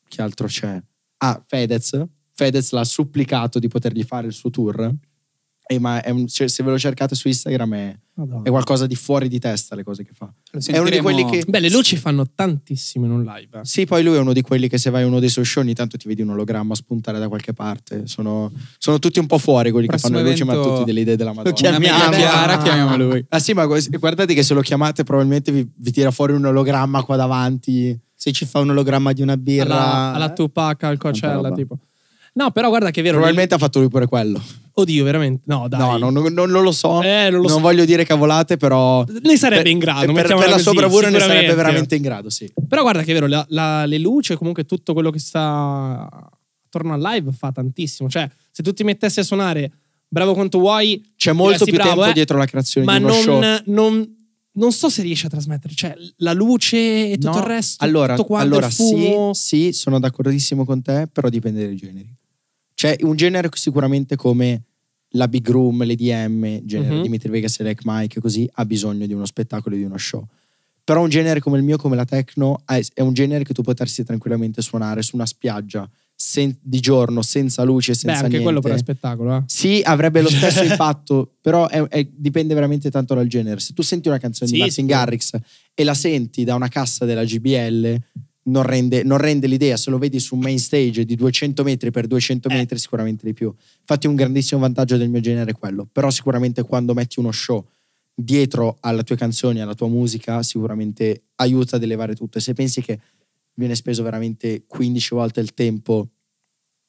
che altro c'è? Ah, Fedez. Fedez l'ha supplicato di potergli fare il suo tour e ma un, se ve lo cercate su Instagram è, è, qualcosa di fuori di testa le cose che fa. È uno di quelli che... Beh, le luci fanno tantissimo in un live. Eh. Sì, poi lui è uno di quelli che se vai a uno dei suoi show ogni tanto ti vedi un ologramma spuntare da qualche parte. Sono, sono tutti un po' fuori quelli Prossimo che fanno le luci, ma tutti delle idee della Madonna. Lo chiamiamo. Chiara, ah. chiamiamo lui. Ah sì, ma guardate che se lo chiamate probabilmente vi, vi tira fuori un ologramma qua davanti. Se ci fa un ologramma di una birra... Alla, alla Tupac al Coachella, tipo. No, però guarda che è vero. Probabilmente ha fatto lui pure quello. Oddio, veramente. No, dai. No, non, non, non lo so. Eh, non lo so. voglio dire cavolate, però. Ne sarebbe per, in grado. Per, per la bravura ne sarebbe veramente in grado, sì. Però guarda che è vero, la, la, le luci, comunque tutto quello che sta attorno al live fa tantissimo. Cioè, se tu ti mettessi a suonare bravo quanto vuoi. C'è molto più bravo, tempo eh, dietro la creazione ma di uno non, show. non non so se riesce a trasmettere, cioè la luce e tutto no, il resto. Allora, tutto quanto, allora sì, sì, sono d'accordissimo con te, però dipende dai generi. C'è cioè, un genere sicuramente come la Big Room, le DM, genere mm-hmm. Dimitri Vegas e Lake Mike, così ha bisogno di uno spettacolo e di uno show. Però un genere come il mio, come la techno, è un genere che tu potersi tranquillamente suonare su una spiaggia sen- di giorno, senza luce, senza Beh, anche niente. quello per lo spettacolo, eh? Sì, avrebbe lo stesso impatto, però è, è, dipende veramente tanto dal genere. Se tu senti una canzone sì, di Martin sì. Garrix e la senti da una cassa della GBL, non rende, non rende, l'idea, se lo vedi su un main stage di 200 metri per 200 eh. metri sicuramente di più. Infatti un grandissimo vantaggio del mio genere è quello, però sicuramente quando metti uno show dietro alle tue canzoni, alla tua musica, sicuramente aiuta ad elevare tutto. E se pensi che viene speso veramente 15 volte il tempo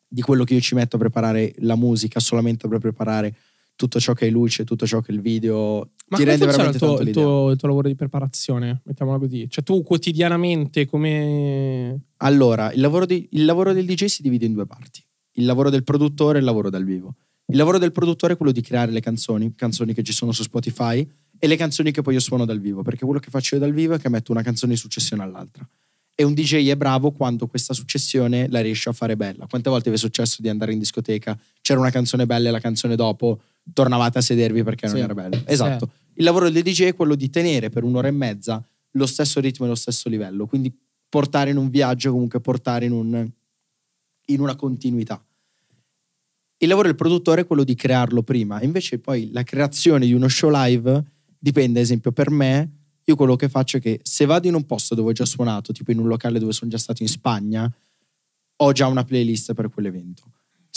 di quello che io ci metto a preparare la musica, solamente per preparare tutto ciò che è luce, tutto ciò che è il video. Ma ti rende veramente il tuo, il, tuo, il tuo lavoro di preparazione? Mettiamola così. Cioè, tu quotidianamente come. Allora, il lavoro, di, il lavoro del DJ si divide in due parti: il lavoro del produttore e il lavoro dal vivo. Il lavoro del produttore è quello di creare le canzoni, canzoni che ci sono su Spotify e le canzoni che poi io suono dal vivo, perché quello che faccio io dal vivo è che metto una canzone in successione all'altra. E un DJ è bravo quando questa successione la riesce a fare bella. Quante volte vi è successo di andare in discoteca, c'era una canzone bella e la canzone dopo, tornavate a sedervi perché sì. non era bello. Esatto. Sì. Il lavoro del DJ è quello di tenere per un'ora e mezza lo stesso ritmo e lo stesso livello, quindi portare in un viaggio, comunque portare in, un, in una continuità. Il lavoro del produttore è quello di crearlo prima, invece poi la creazione di uno show live dipende, ad esempio, per me, io quello che faccio è che se vado in un posto dove ho già suonato, tipo in un locale dove sono già stato in Spagna, ho già una playlist per quell'evento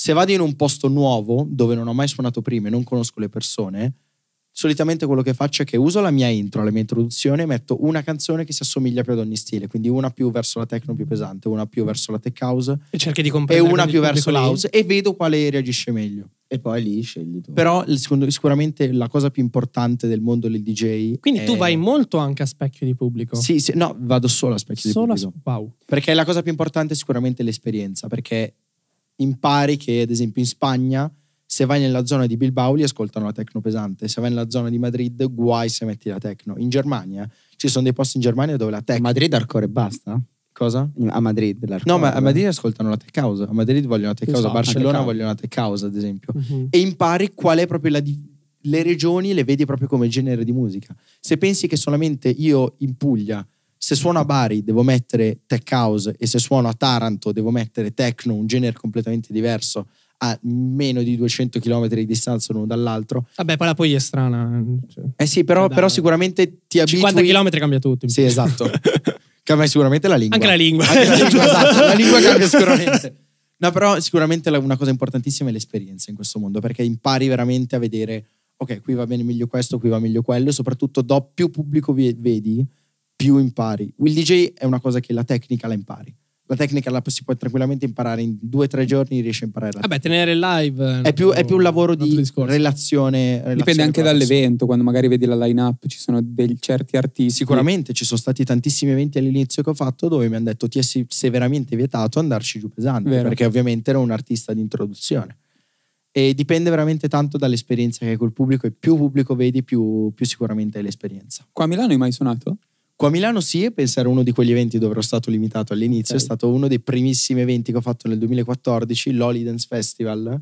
se vado in un posto nuovo dove non ho mai suonato prima e non conosco le persone, solitamente quello che faccio è che uso la mia intro, la mia introduzione, metto una canzone che si assomiglia più ad ogni stile, quindi una più verso la techno più pesante, una più verso la tech house e, cerchi di comprendere e una più verso l'house e vedo quale reagisce meglio. E poi lì scegli tu. Però sicuramente la cosa più importante del mondo del DJ. Quindi è... tu vai molto anche a specchio di pubblico? Sì, sì no, vado solo a specchio solo di pubblico. Solo a specchio. Wow. Perché la cosa più importante è sicuramente l'esperienza, perché impari che ad esempio in Spagna se vai nella zona di Bilbao li ascoltano la tecno pesante, se vai nella zona di Madrid guai se metti la tecno. In Germania ci sono dei posti in Germania dove la tecno... Madrid arcore e basta? Cosa? A Madrid l'hardcore. No, ma a Madrid ascoltano la tech house, a Madrid vogliono la tech house, a esatto, Barcellona vogliono la tech house ad esempio. Uh-huh. E impari qual è proprio la... Di- le regioni le vedi proprio come genere di musica. Se pensi che solamente io in Puglia se suono a Bari devo mettere tech house e se suono a Taranto devo mettere techno, un genere completamente diverso a meno di 200 km di distanza l'uno dall'altro. Vabbè, poi la poi è strana. Cioè, eh sì, però, però sicuramente ti abitui... 50 km cambia tutto. Sì, esatto. cambia sicuramente la lingua. Anche la lingua. Anche la lingua, esatto. La lingua cambia sicuramente. No, però sicuramente una cosa importantissima è l'esperienza in questo mondo, perché impari veramente a vedere, ok, qui va bene meglio questo, qui va meglio quello, soprattutto do più pubblico vedi, più impari. Will DJ è una cosa che la tecnica la impari. La tecnica la si può tranquillamente imparare in due o tre giorni, riesci a imparare. Vabbè, tenere live è più, è più, un lavoro di relazione, relazione. Dipende anche dall'evento, quando magari vedi la line-up, ci sono dei, certi artisti. Sicuramente ci sono stati tantissimi eventi all'inizio che ho fatto dove mi hanno detto ti è severamente vietato andarci giù pesante, Vero. perché ovviamente ero un artista di introduzione. E dipende veramente tanto dall'esperienza che hai col pubblico e più pubblico vedi, più, più sicuramente hai l'esperienza. Qua a Milano hai mai suonato? Qua a Milano sì, e penso era uno di quegli eventi dove ero stato limitato all'inizio. Okay. È stato uno dei primissimi eventi che ho fatto nel 2014, l'Holly Dance Festival.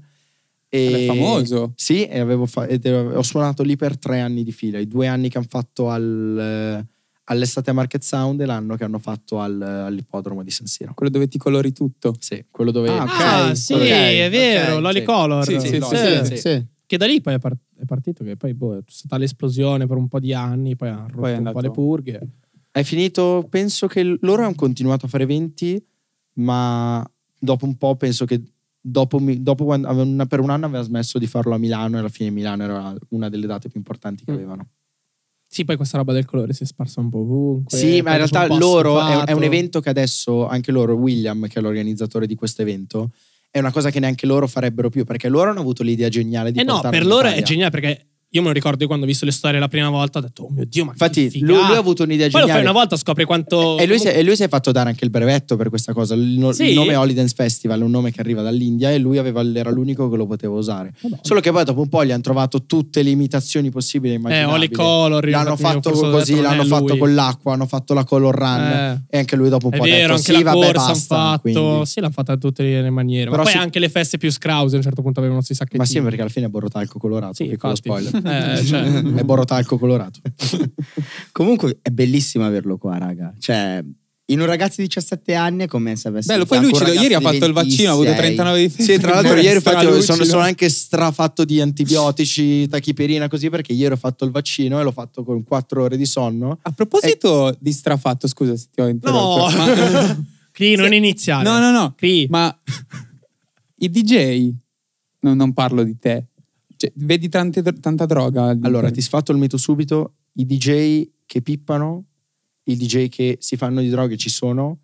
E, è famoso. Sì, e avevo fa- ed ho suonato lì per tre anni di fila. I due anni che hanno fatto al, eh, all'estate a Market Sound e l'anno che hanno fatto al, all'ippodromo di San Siro. Quello dove ti colori tutto? Sì, quello dove... Ah, okay. ah sì, okay. è vero, l'Holly sì. Color. Sì, sì, sì, sì Che da lì poi è, partito, che poi boh, è stata l'esplosione per un po' di anni, poi ha rotto poi un po' le purghe è finito, penso che loro hanno continuato a fare eventi, ma dopo un po' penso che dopo, dopo quando, per un anno aveva smesso di farlo a Milano e alla fine Milano era una delle date più importanti che mm. avevano. Sì, poi questa roba del colore si è sparsa un po' ovunque. Sì, ma in realtà loro è, è, un evento che adesso anche loro, William, che è l'organizzatore di questo evento, è una cosa che neanche loro farebbero più perché loro hanno avuto l'idea geniale di Eh no, per loro è geniale perché io me lo ricordo io quando ho visto le storie la prima volta, ho detto, oh mio Dio, ma Infatti, lui, lui, ha avuto un'idea Poi geniale. Poi lo fai una volta, scopri quanto... E lui, si è, e lui si è fatto dare anche il brevetto per questa cosa. Il, no, sì. il nome Holidance Festival è un nome che arriva dall'India e lui aveva, era l'unico che lo poteva usare. Oh no. Solo che poi dopo un po' gli hanno trovato tutte le imitazioni possibili e eh, immaginabili. Eh, Holy Color. L'hanno fatto così, l'hanno fatto lui. con l'acqua, hanno fatto la color run. Eh. E anche lui dopo un po' è vero, detto, sì, la vabbè, basta. Fatto, sì, l'hanno fatta in tutte le maniere. Però ma poi sì. anche le feste più scrause a un certo punto certo avevano si sa che... Ma sì, perché alla fine è Borrotalco colorato, sì, piccolo spoiler. Eh, cioè. È borotalco colorato. Comunque è bellissimo averlo qua, raga. Cioè, in un ragazzo di 17 anni è come se avesse Bello, poi lucido, ieri ha fatto il vaccino, ha avuto 39 di febbre. Sì, tra l'altro ieri fatto, sono, sono, anche strafatto di antibiotici, tachiperina, così, perché ieri ho fatto il vaccino e l'ho fatto con 4 ore di sonno. A proposito e... di strafatto, scusa se ti ho interrotto. No! Ma... Cri, non iniziare. No, no, no. Cri. Ma i DJ, no, non parlo di te, cioè, vedi tante, tanta droga. Allora, ti sfatto il mito subito. I DJ che pippano, i DJ che si fanno di droghe ci sono,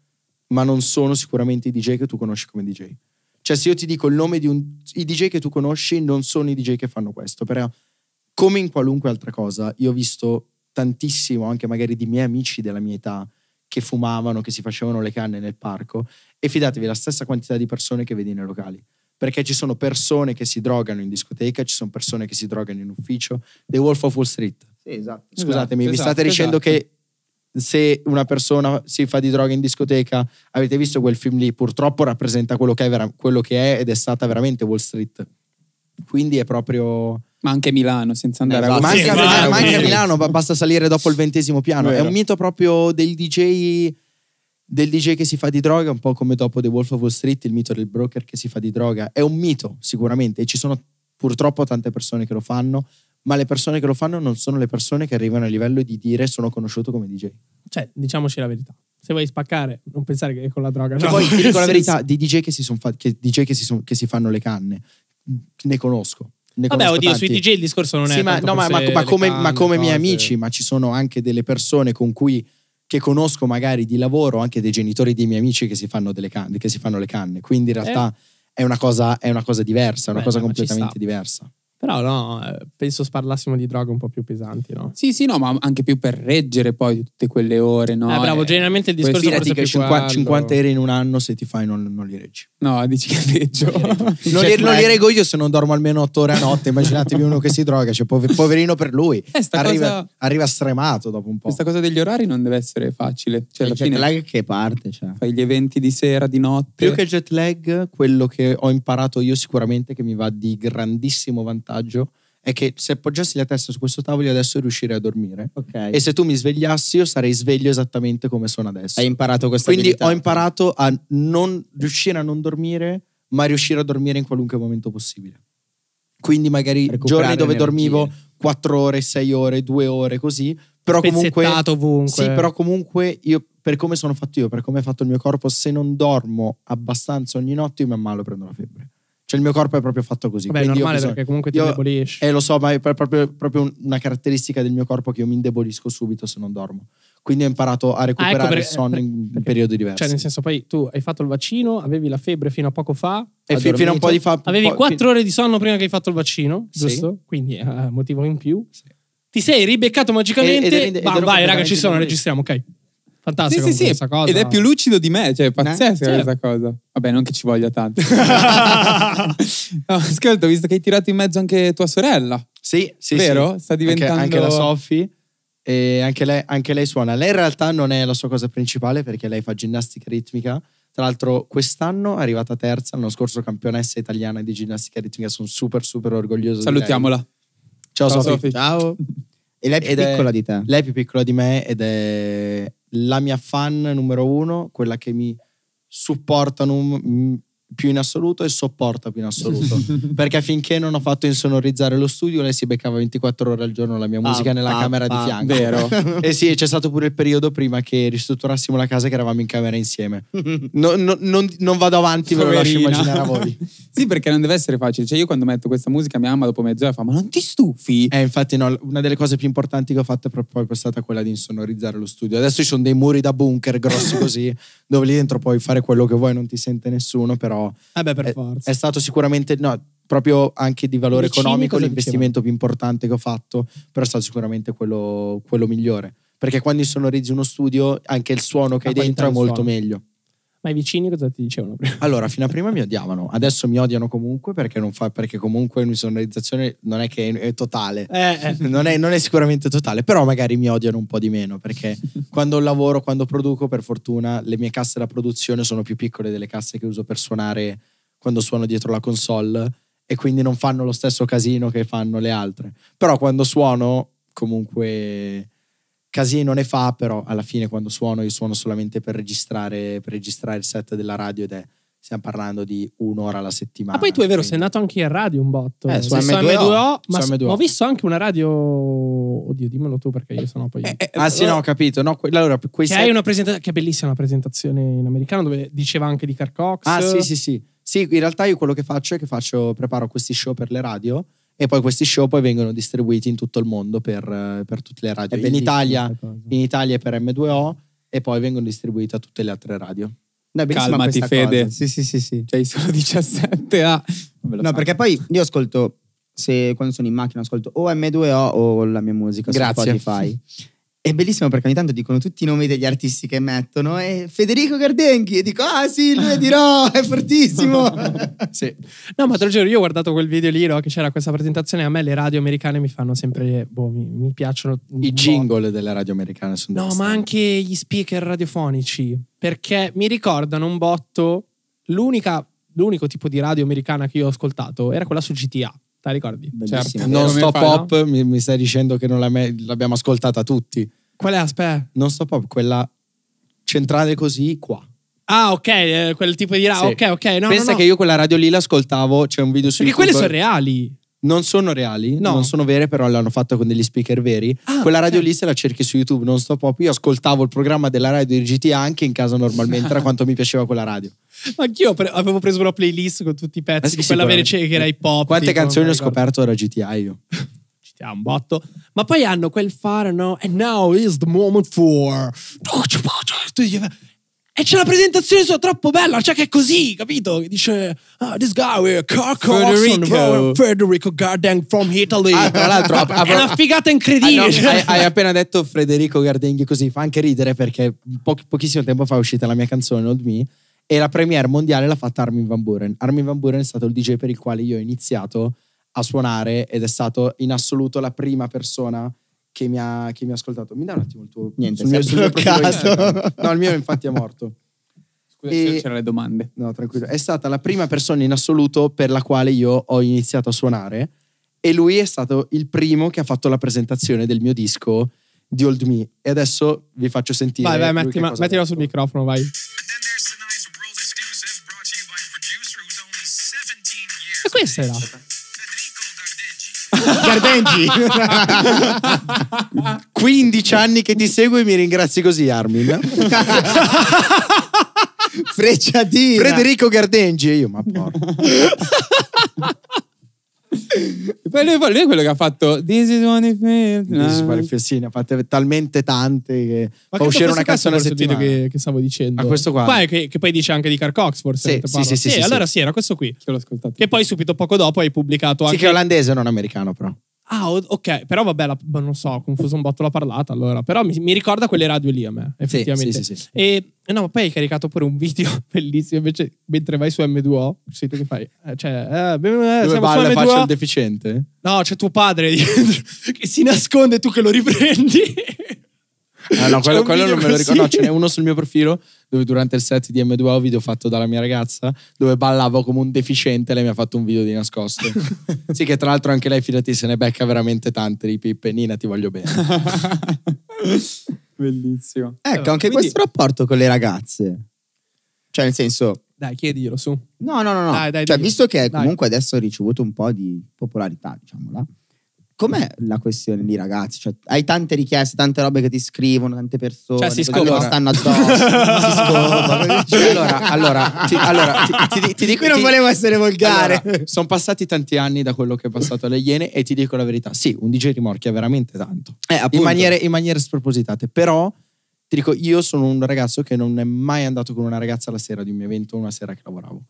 ma non sono sicuramente i DJ che tu conosci come DJ. Cioè, se io ti dico il nome di un... I DJ che tu conosci non sono i DJ che fanno questo, però come in qualunque altra cosa, io ho visto tantissimo, anche magari di miei amici della mia età, che fumavano, che si facevano le canne nel parco, e fidatevi la stessa quantità di persone che vedi nei locali perché ci sono persone che si drogano in discoteca, ci sono persone che si drogano in ufficio. The Wolf of Wall Street. Sì, esatto. Scusatemi, esatto, vi state esatto, dicendo esatto. che se una persona si fa di droga in discoteca, avete visto quel film lì, purtroppo rappresenta quello che è, vera- quello che è ed è stata veramente Wall Street. Quindi è proprio... Ma anche Milano, senza andare esatto. a Milano. Ma anche, a Milano, basta salire dopo il ventesimo piano. Vero. È un mito proprio del DJ del DJ che si fa di droga, un po' come dopo The Wolf of Wall Street, il mito del broker che si fa di droga. È un mito, sicuramente, e ci sono purtroppo tante persone che lo fanno, ma le persone che lo fanno non sono le persone che arrivano a livello di dire sono conosciuto come DJ. Cioè, diciamoci la verità. Se vuoi spaccare, non pensare che è con la droga. Che no. poi ti dico la verità, di DJ che si, son fa- che, DJ che si, son- che si fanno le canne, mm, ne conosco. Ne Vabbè, oddio, tanti. sui DJ il discorso non sì, è ma, no, ma, ma, come, canne, ma come miei amici, ma ci sono anche delle persone con cui che conosco magari di lavoro, anche dei genitori dei miei amici che si fanno, canne, che si fanno le canne. Quindi in eh. realtà eh. è, una cosa, è, una cosa, diversa, è una Beh, cosa completamente diversa. Però no, eh, penso parlassimo di droghe un po' più pesanti, no? Sì, sì, no, ma anche più per reggere poi tutte quelle ore, no? Eh, bravo, eh, generalmente il discorso è che 50, 50 euro in un anno se ti fai non, non li reggi. No, dici che è peggio. Non, non, cioè, non, li reggo io se non dormo almeno 8 ore a notte, immaginatevi uno che si droga, cioè poverino per lui. Eh, arriva, cosa... arriva, stremato dopo un po'. Questa cosa degli orari non deve essere facile. Cioè, eh, il cioè, jet fine... lag che parte, cioè. Fai gli eventi di sera, di notte. Più che jet lag, quello che ho imparato io sicuramente che mi va di grandissimo vantaggio vantaggio è che se appoggiassi la testa su questo tavolo io adesso riuscirei a dormire. Okay. E se tu mi svegliassi io sarei sveglio esattamente come sono adesso. Hai imparato questa Quindi abilità. ho imparato a non riuscire a non dormire, ma riuscire a dormire in qualunque momento possibile. Quindi magari giorni dove energie. dormivo 4 ore, 6 ore, 2 ore, così. Però comunque, ovunque. Sì, però comunque io, per come sono fatto io, per come è fatto il mio corpo, se non dormo abbastanza ogni notte io mi ammalo e prendo la febbre. Cioè, il mio corpo è proprio fatto così. Beh, è normale bisogno... perché comunque ti io... indebolisci. Eh, lo so, ma è proprio, proprio, una caratteristica del mio corpo che io mi indebolisco subito se non dormo. Quindi ho imparato a recuperare ah, ecco perché... il sonno in perché... periodi diversi. Cioè, nel senso, poi tu hai fatto il vaccino, avevi la febbre fino a poco fa. E fi- fino a un po' di fa. Avevi quattro fin... ore di sonno prima che hai fatto il vaccino, giusto? Quindi eh, motivo in più. Sì. Ti sei ribeccato magicamente. E, ed, ed, ed, bah, vai, raga, ci sono, registriamo, ok. Fantastico sì, sì, questa sì. cosa. Ed è più lucido di me, cioè è eh? pazzesca eh? questa cosa. Vabbè, non che ci voglia tanto. no, ascolta, ho visto che hai tirato in mezzo anche tua sorella. Sì, sì, Vero? Sì. Sta diventando... Anche, anche la Sophie. E anche lei, anche lei suona. Lei in realtà non è la sua cosa principale perché lei fa ginnastica ritmica. Tra l'altro quest'anno è arrivata terza, l'anno scorso campionessa italiana di ginnastica ritmica. Sono super super orgoglioso di Salutiamola. Ciao, Ciao Sofì. Ciao. E lei è più piccola è, di te? Lei è più piccola di me ed è la mia fan numero uno, quella che mi supporta num- più in assoluto e sopporta più in assoluto. perché finché non ho fatto insonorizzare lo studio, lei si beccava 24 ore al giorno la mia musica ah, nella ah, camera ah, di fianco. Vero. e sì, c'è stato pure il periodo prima che ristrutturassimo la casa che eravamo in camera insieme. No, no, non, non, vado avanti, Poverina. ve lo lascio immaginare a voi. sì, perché non deve essere facile. Cioè, io quando metto questa musica, mia mamma dopo mezz'ora fa: Ma non ti stufi? Eh, infatti, no, una delle cose più importanti che ho fatto è proprio è stata quella di insonorizzare lo studio. Adesso ci sono dei muri da bunker grossi così, dove lì dentro puoi fare quello che vuoi, non ti sente nessuno, però però eh beh, per è, forza. è stato sicuramente no, proprio anche di valore Vicini economico l'investimento diceva? più importante che ho fatto, però è stato sicuramente quello, quello migliore. Perché quando sonorizzi uno studio, anche il suono che La hai dentro è molto suono. meglio. Ma i vicini cosa ti dicevano prima? Allora, fino a prima mi odiavano, adesso mi odiano comunque perché, fa, perché comunque l'insonorizzazione non è che è totale, eh, eh. Non, è, non, è, sicuramente totale, però magari mi odiano un po' di meno perché quando lavoro, quando produco, per fortuna le mie casse da produzione sono più piccole delle casse che uso per suonare quando suono dietro la console e quindi non fanno lo stesso casino che fanno le altre. Però quando suono comunque casino ne fa, però alla fine quando suono io suono solamente per registrare, per registrare il set della radio ed è stiamo parlando di un'ora alla settimana. Ma ah, poi tu è vero, quindi... sei nato anche in radio un botto. Eh, su, M2O, M2O, ma su M2O. ho visto anche una radio... Oddio, dimmelo tu perché io sono poi... Eh, eh, ah sì, no, ho eh. capito. No, que... allora, che, set... è presenta... che, è bellissima una presentazione in americano dove diceva anche di Carcox. Ah sì, sì, sì. Sì, in realtà io quello che faccio è che faccio, preparo questi show per le radio e poi questi show poi vengono distribuiti in tutto il mondo per, per tutte le radio. In Italia, in Italia per M2O e poi vengono distribuiti a tutte le altre radio. No, Calmati Fede. Cosa. Sì, sì, sì, sì. Cioè sono 17 a... No, so. perché poi io ascolto, se, quando sono in macchina ascolto o M2O o la mia musica Grazie. su Spotify. È bellissimo perché ogni tanto dicono tutti i nomi degli artisti che mettono e Federico Gardenghi e dico ah sì lui è di no è fortissimo sì. no ma te lo giuro io ho guardato quel video lì no, che c'era questa presentazione a me le radio americane mi fanno sempre boh mi, mi piacciono i jingle delle radio americane sono no ma anche gli speaker radiofonici perché mi ricordano un botto l'unica l'unico tipo di radio americana che io ho ascoltato era quella su GTA Te la ricordi? Certo. Non Come Stop fai, Pop, no? mi, mi, stai dicendo che non la me, l'abbiamo ascoltata tutti. Qual è? Aspetta. Non Stop Pop, quella centrale così qua. Ah, ok, eh, quel tipo di radio. Sì. Ok, ok. No, Pensa no, no. che io quella radio lì l'ascoltavo. C'è un video su Perché YouTube. quelle sono reali non sono reali, no. non sono vere, però l'hanno fatta con degli speaker veri. Ah, Quella radio okay. lì se la cerchi su YouTube non stop up. Io ascoltavo il programma della radio di GTA anche in casa normalmente, era quanto mi piaceva quella radio. Ma anch'io pre- avevo preso una playlist con tutti i pezzi, sì, quella vera che era hip hop. Quante tipo, canzoni ho scoperto era GTA io? GTA un botto. Ma poi hanno quel fare, no? And now is the moment for... E c'è la presentazione sua troppo bella, cioè che è così, capito? Che dice, ah, this guy with uh, Carl Federico. Federico Gardeng from Italy. Ah, tra l'altro, è una figata incredibile. Ah, no, hai, hai, appena detto Federico Gardeng così, fa anche ridere perché po- pochissimo tempo fa è uscita la mia canzone Old Me e la premiere mondiale l'ha fatta Armin Van Buren. Armin Van Buren è stato il DJ per il quale io ho iniziato a suonare ed è stato in assoluto la prima persona che mi, ha, che mi ha, ascoltato. Mi dai un attimo il tuo Niente, sul si mio, sul No, il mio infatti è morto. Scusa, e... c'erano le domande. No, tranquillo. È stata la prima persona in assoluto per la quale io ho iniziato a suonare e lui è stato il primo che ha fatto la presentazione del mio disco di Old Me. E adesso vi faccio sentire. Vai, vai, mettima, mettila sul microfono, vai. E questa era. Gardengi. 15 anni che ti seguo e mi ringrazi così, Armin. Frecciatina. Federico Gardengi. E io, ma porco. Poi lui, lui, è quello che ha fatto This is one if it, sì, ne ha fatte talmente tante che Ma fa uscire una canzone a settimana che, che stavo dicendo. Ma questo qua. qua è che, che, poi dice anche di Cox forse. Sì, sì, sì, sì, allora sì, era questo qui. Che, che poi subito poco dopo hai pubblicato anche Sì, che è olandese non americano però. Ah, ok, però vabbè, la, non so, confuso un botto la parlata allora. Però mi, mi ricorda quelle radio lì a me, effettivamente. Sì, sì, sì, e eh, no, ma poi hai caricato pure un video bellissimo invece mentre vai su M2O, il sito che fai, eh, cioè, eh, eh, Dove siamo balla, su M2O. faccio il deficiente? No, c'è tuo padre dietro che si nasconde tu che lo riprendi. Ah, no, quello, quello non me lo ricordo. No, ce n'è uno sul mio profilo dove durante il set di M2 ho video fatto dalla mia ragazza, dove ballavo come un deficiente lei mi ha fatto un video di nascosto. sì, che tra l'altro anche lei, fidati, se ne becca veramente tante di pippe. Nina, ti voglio bene. Bellissimo. Ecco, anche Quindi... questo rapporto con le ragazze. Cioè, nel senso... Dai, chiedilo su. No, no, no, no. Dai, dai, cioè, visto che dai. comunque adesso ho ricevuto un po' di popolarità, diciamola com'è la questione lì, ragazzi? Cioè, hai tante richieste, tante robe che ti scrivono, tante persone. Cioè, si scoprono. Allora. stanno addosso. si cioè, allora, allora, ti, allora ti, ti, ti, dico. Io non volevo essere volgare. Allora, sono passati tanti anni da quello che è passato alle Iene e ti dico la verità. Sì, un DJ rimorchia veramente tanto. Eh, in, maniere, in maniere spropositate. Però ti dico, io sono un ragazzo che non è mai andato con una ragazza la sera di un mio evento, una sera che lavoravo.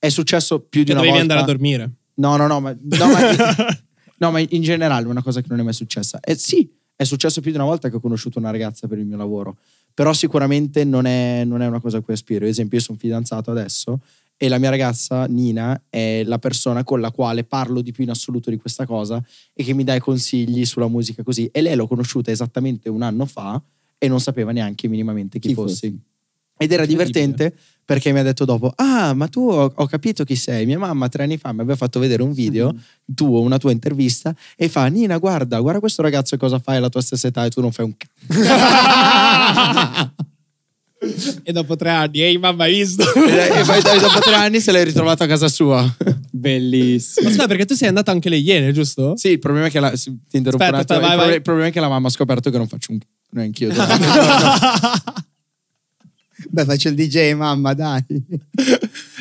È successo più di una dovevi volta. Dovevi andare a dormire. No, no, no, ma, no, ma No, ma in generale una cosa che non è mai successa. Eh, sì, è successo più di una volta che ho conosciuto una ragazza per il mio lavoro, però sicuramente non è, non è una cosa a cui aspiro. Ad esempio, io sono fidanzato adesso e la mia ragazza Nina è la persona con la quale parlo di più in assoluto di questa cosa e che mi dà i consigli sulla musica così. E lei l'ho conosciuta esattamente un anno fa e non sapeva neanche minimamente chi, chi fossi. Fu? Ed era divertente perché mi ha detto dopo, ah, ma tu ho, ho, capito chi sei. Mia mamma tre anni fa mi aveva fatto vedere un video mm tuo, una tua intervista, e fa, Nina, guarda, guarda questo ragazzo cosa fai alla tua stessa età e tu non fai un cazzo. e dopo tre anni, ehi mamma, hai visto? e poi dopo tre anni se l'hai ritrovato a casa sua. Bellissimo. Ma scusa, perché tu sei andato anche le Iene, giusto? Sì, il problema è che la, ti interrompo Aspetta, vai, il, vai. il, problema è che la mamma ha scoperto che non faccio un cazzo, neanch'io. Beh, faccio il DJ, mamma, dai.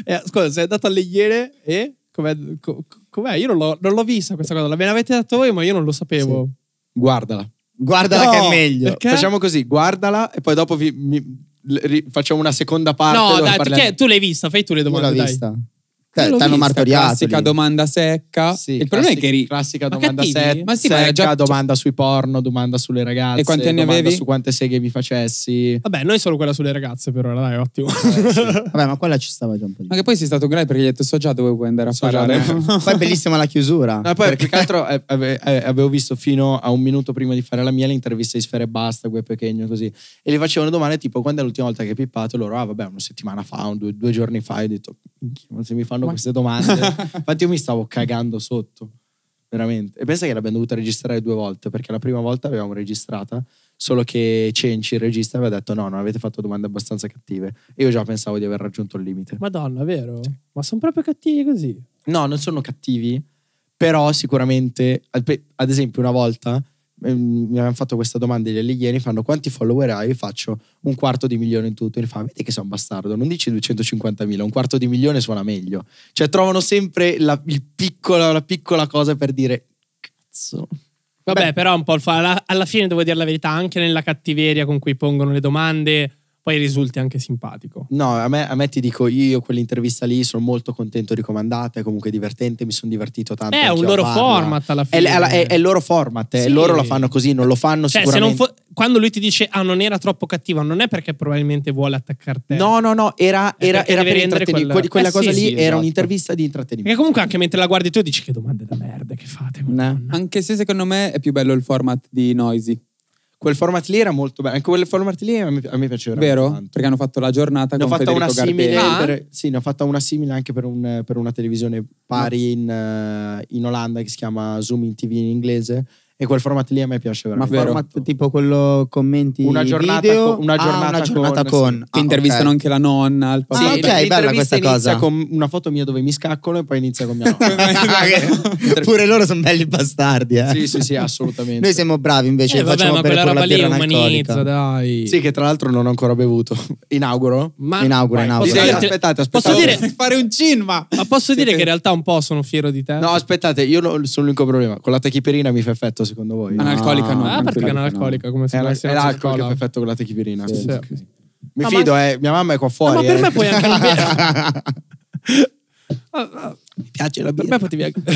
Eh, scusa, sei andato a leggere e... Com'è? com'è? Io non l'ho, non l'ho, vista questa cosa, me l'avete detto voi, ma io non lo sapevo. Sì. Guardala. Guardala no, che è meglio. Perché? Facciamo così, guardala e poi dopo vi, mi, facciamo una seconda parte. No, dai, perché tu l'hai vista, fai tu le domande. Io l'ho dai. vista. Te, hanno martoriato. Classica lì. domanda secca. Sì, il problema classica, è che. Ri... Classica domanda secca. Ma sì, secca, ma già... domanda sui porno, domanda sulle ragazze. E quanti anni avevi? Su quante seghe vi facessi. Vabbè, noi solo quella sulle ragazze per ora, dai, ottimo. Eh, sì. Vabbè, ma quella ci stava già un po'. Di... Ma che poi sei stato grave perché gli hai detto so già dove puoi andare a so parlare. poi è bellissima la chiusura. No, poi, perché... più che altro eh, eh, avevo visto fino a un minuto prima di fare la mia l'intervista di Sfere Basta, Gue Pechegno, così. E gli facevano domande tipo quando è l'ultima volta che hai pippato? Loro, ah, vabbè, una settimana fa, un, due, due giorni fa, ho detto, se mi fanno ma... queste domande. Infatti io mi stavo cagando sotto, veramente. E pensa che l'abbiamo dovuta registrare due volte, perché la prima volta l'avevamo registrata, solo che Cenci, il regista, aveva detto no, non avete fatto domande abbastanza cattive. E io già pensavo di aver raggiunto il limite. Madonna, vero? Sì. Ma sono proprio cattivi così? No, non sono cattivi, però sicuramente, ad esempio una volta Ehm, mi avevano fatto questa domanda gli alieni fanno quanti follower hai faccio un quarto di milione in tutto e mi fa vedi che sei un bastardo non dici 250.000 un quarto di milione suona meglio cioè trovano sempre la, piccolo, la piccola cosa per dire cazzo vabbè Beh. però un po' alla, alla fine devo dire la verità anche nella cattiveria con cui pongono le domande poi risulti anche simpatico. No, a me, a me ti dico, io quell'intervista lì sono molto contento di come andata, è comunque divertente, mi sono divertito tanto. Eh, è un loro format alla fine. È, è, eh. è il loro format, eh, sì. loro la fanno così, non lo fanno cioè, sicuramente. Se non quando lui ti dice, ah non era troppo cattiva, non è perché probabilmente vuole attaccarti. No, no, no, era, era, era per intrattenimento. Quella, quella eh, cosa sì, lì sì, era esatto. un'intervista di intrattenimento. Perché comunque anche mentre la guardi tu dici che domande da merda che fate. Anche se secondo me è più bello il format di Noisy. Quel format lì era molto bello. Anche quel format lì a me, a me piaceva. Vero? Tanto. Perché hanno fatto la giornata ne con Federico una simile ah. per, Sì, ne ho fatta una simile anche per, un, per una televisione pari in, eh, in Olanda che si chiama Zoom in TV in inglese e quel format lì a me piace veramente. Ma format tipo quello commenti una giornata video? Con, ah, una giornata, ah, una giornata con, con. Sì. Ah, che intervistano okay. anche la nonna, il papà. Sì, ah, ok, bella questa cosa. con una foto mia dove mi scaccolo e poi inizia con mia nonna. Pure loro sono belli bastardi, eh. Sì, sì, sì, assolutamente. Noi siamo bravi invece, eh, vabbè, ma quella roba lì è umanizza, dai. Sì, che tra l'altro non ho ancora bevuto. Inauguro? Ma inauguro, vai, inauguro. Dirti, aspettate, aspettate. Posso dire fare un cin, ma posso dire che in realtà un po' sono fiero di te? No, aspettate, io sono l'unico problema. Con la tachiperina mi fa effetto secondo voi? Analcolica no. Ah, perché è analcolica, come se È, fosse è una l'alcol che fa effetto con la techipirina. Sì, sì. Sì. Mi ma- fido, eh, mia mamma è qua fuori. ma per eh. me puoi anche la birra. Mi piace la Per birra. me potevi anche...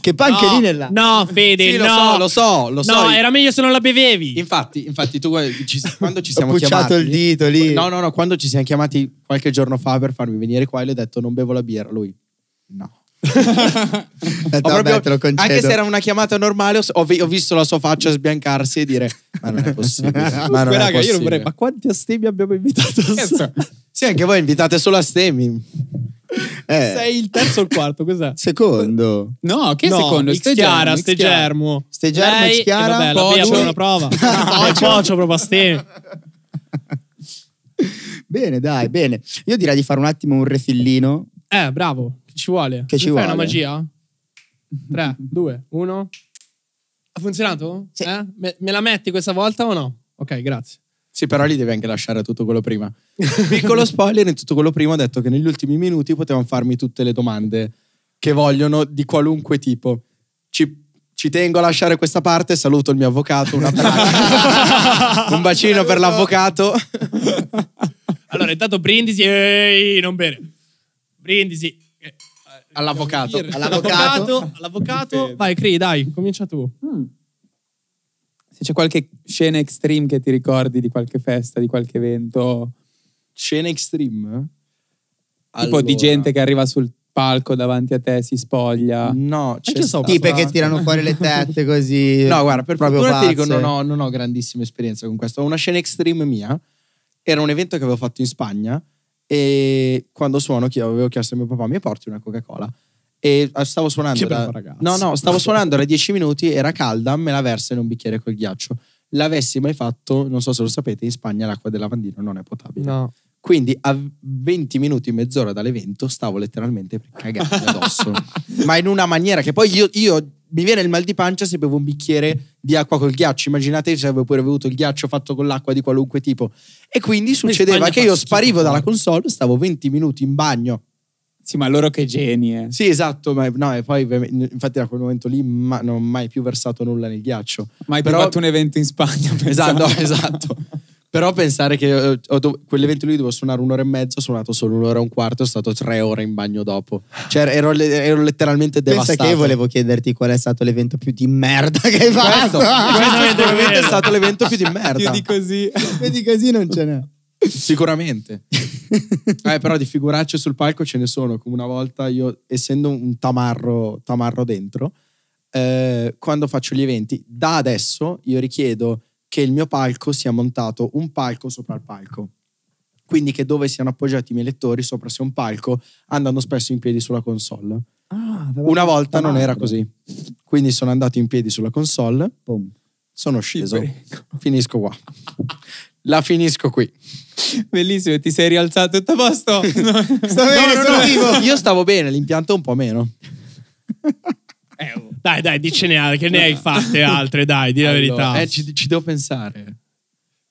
Che poi anche lì nella... No, Fede, Sì, lo so, lo so, lo so. No, era meglio se non la bevevi. Infatti, infatti, tu guarda, ci- quando ci Ho siamo pucciato il dito lì. No, no, no, quando ci siamo chiamati qualche giorno fa per farmi venire qua, gli ho detto non bevo la birra, lui... No. Detto, eh, proprio, te lo concedo. Anche se era una chiamata normale, ho, ho, visto la sua faccia sbiancarsi e dire: Ma non è possibile. ma, non raga, possibile. Vorrei, ma quanti astemi abbiamo invitato? sì, anche voi invitate solo astemi. Eh. Sei il terzo o il quarto? Cos'è? Secondo. No, che no, secondo? Ste Chiara, Ste Germo. Ste Germo, Lei, Chiara. Eh, vabbè, la Bea c'è una prova. Poi c'ho proprio astemi. Bene, dai, bene. Io direi di fare un attimo un refillino. Eh, bravo. Ci vuole. Che ci vuole. Fai una magia? 3, 2, 1. Ha funzionato? Sì. Eh? Me, me la metti questa volta o no? Ok, grazie. Sì, però lì devi anche lasciare tutto quello prima. Piccolo spoiler, in tutto quello prima ho detto che negli ultimi minuti potevano farmi tutte le domande che vogliono di qualunque tipo. Ci, ci tengo a lasciare questa parte, saluto il mio avvocato, un un bacino per l'avvocato. allora, intanto Brindisi, ehi, non bene. Brindisi, all'avvocato. All'avvocato. all'avvocato. Vai, Cree, dai, comincia tu. Mm. Se c'è qualche scena extreme che ti ricordi di qualche festa, di qualche evento. Scena extreme? Allora. Tipo di gente che arriva sul palco davanti a te si spoglia. No, eh, c'è Anche sta... tipe che tirano fuori le tette così. No, guarda, per proprio fortuna ti dico, non ho, non ho grandissima esperienza con questo. Ho una scena extreme mia. Era un evento che avevo fatto in Spagna e quando suono avevo chiesto a mio papà mi porti una Coca-Cola e ah, stavo suonando che da, bravo, no no stavo suonando da 10 minuti era calda me la versa in un bicchiere col ghiaccio l'avessi mai fatto non so se lo sapete in Spagna l'acqua del lavandino non è potabile no quindi a 20 minuti, mezz'ora dall'evento stavo letteralmente per cagare addosso, ma in una maniera che poi io, io mi viene il mal di pancia se bevo un bicchiere di acqua col ghiaccio. Immaginate se avevo pure avuto il ghiaccio fatto con l'acqua di qualunque tipo. E quindi succedeva che io sparivo dalla eh. console, stavo 20 minuti in bagno. Sì, ma loro che geni, eh. Sì, esatto, ma no, e poi infatti da quel momento lì ma, non ho mai più versato nulla nel ghiaccio. Mai hai Però, fatto un evento in Spagna. Esatto, esatto. Però pensare che eh, ho, ho, quell'evento lì dovevo suonare un'ora e mezza, ho suonato solo un'ora e un quarto, ho stato tre ore in bagno dopo. Cioè, ero, ero letteralmente Pensa devastato. Pensa che volevo chiederti qual è stato l'evento più di merda che hai fatto. Questo, questo sicuramente è stato l'evento più di merda. Io di così. Io così non ce n'è. Sicuramente. eh, però di figuracce sul palco ce ne sono. Come una volta io, essendo un tamarro, tamarro dentro, eh, quando faccio gli eventi, da adesso io richiedo che il mio palco sia montato un palco sopra il palco. Quindi che dove siano appoggiati i miei lettori sopra se un palco andando spesso in piedi sulla console. Ah, Una volta non era così. Quindi sono andato in piedi sulla console. Boom. Sono sceso. Esatto. Finisco qua. La finisco qui. Bellissimo, ti sei rialzato tutto a posto. No. Sta bene, no, no, vivo. Io stavo bene, l'impianto un po' meno. Eh, oh. Dai, dai, dicene altre, che ne hai fatte altre, dai, di la allora, verità. Eh, ci, ci devo pensare.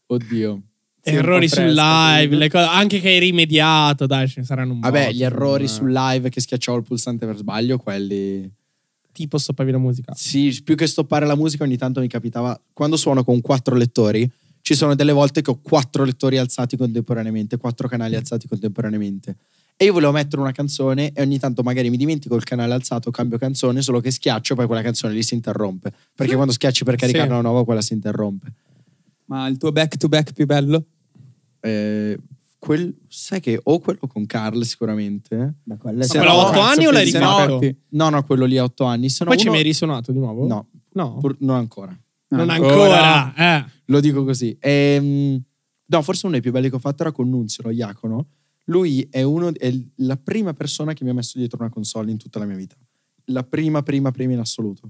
Oddio. Sì, errori sul live, le cose, anche che hai rimediato, dai, ce ne saranno un po'. Vabbè, gli errori sul live che schiacciavo il pulsante per sbaglio, quelli... Tipo stoppavi la musica? Sì, più che stoppare la musica ogni tanto mi capitava... Quando suono con quattro lettori, ci sono delle volte che ho quattro lettori alzati contemporaneamente, quattro canali alzati contemporaneamente. E io volevo mettere una canzone e ogni tanto magari mi dimentico il canale alzato, cambio canzone, solo che schiaccio e poi quella canzone lì si interrompe. Perché quando schiacci per caricare sì. una nuova quella si interrompe. Ma il tuo back to back più bello? Eh, quel, sai che o quello con Carl sicuramente. Ma quello a no, 8 anni o l'hai rifatto? No, no, quello lì a 8 anni. Sono Poi uno... ci mi hai risuonato di nuovo? No, no. Pur... non ancora. Non ancora, ancora. Eh. lo dico così. Ehm... no, forse uno dei più belli che ho fatto era con Nunzio, lo Iacono lui è, uno, è la prima persona che mi ha messo dietro una console in tutta la mia vita. La prima, prima, prima in assoluto.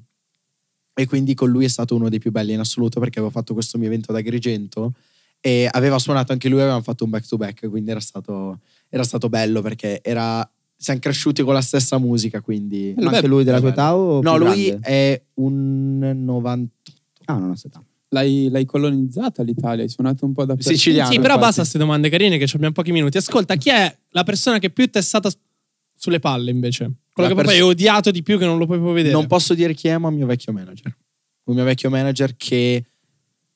E quindi con lui è stato uno dei più belli in assoluto perché avevo fatto questo mio evento ad Agrigento e aveva suonato anche lui, avevamo fatto un back to back, quindi era stato, era stato bello perché era, siamo cresciuti con la stessa musica, quindi... Lui anche lui della tua età No, lui grande? è un 98. Ah, non ha età. L'hai, l'hai, colonizzata l'Italia, hai suonato un po' da siciliano. Sì, però infatti. basta queste domande carine che abbiamo pochi minuti. Ascolta, chi è la persona che più ti è stata sulle palle invece? Quello la che pers- hai odiato di più che non lo puoi vedere. Non posso dire chi è, ma il mio vecchio manager. Un mio vecchio manager che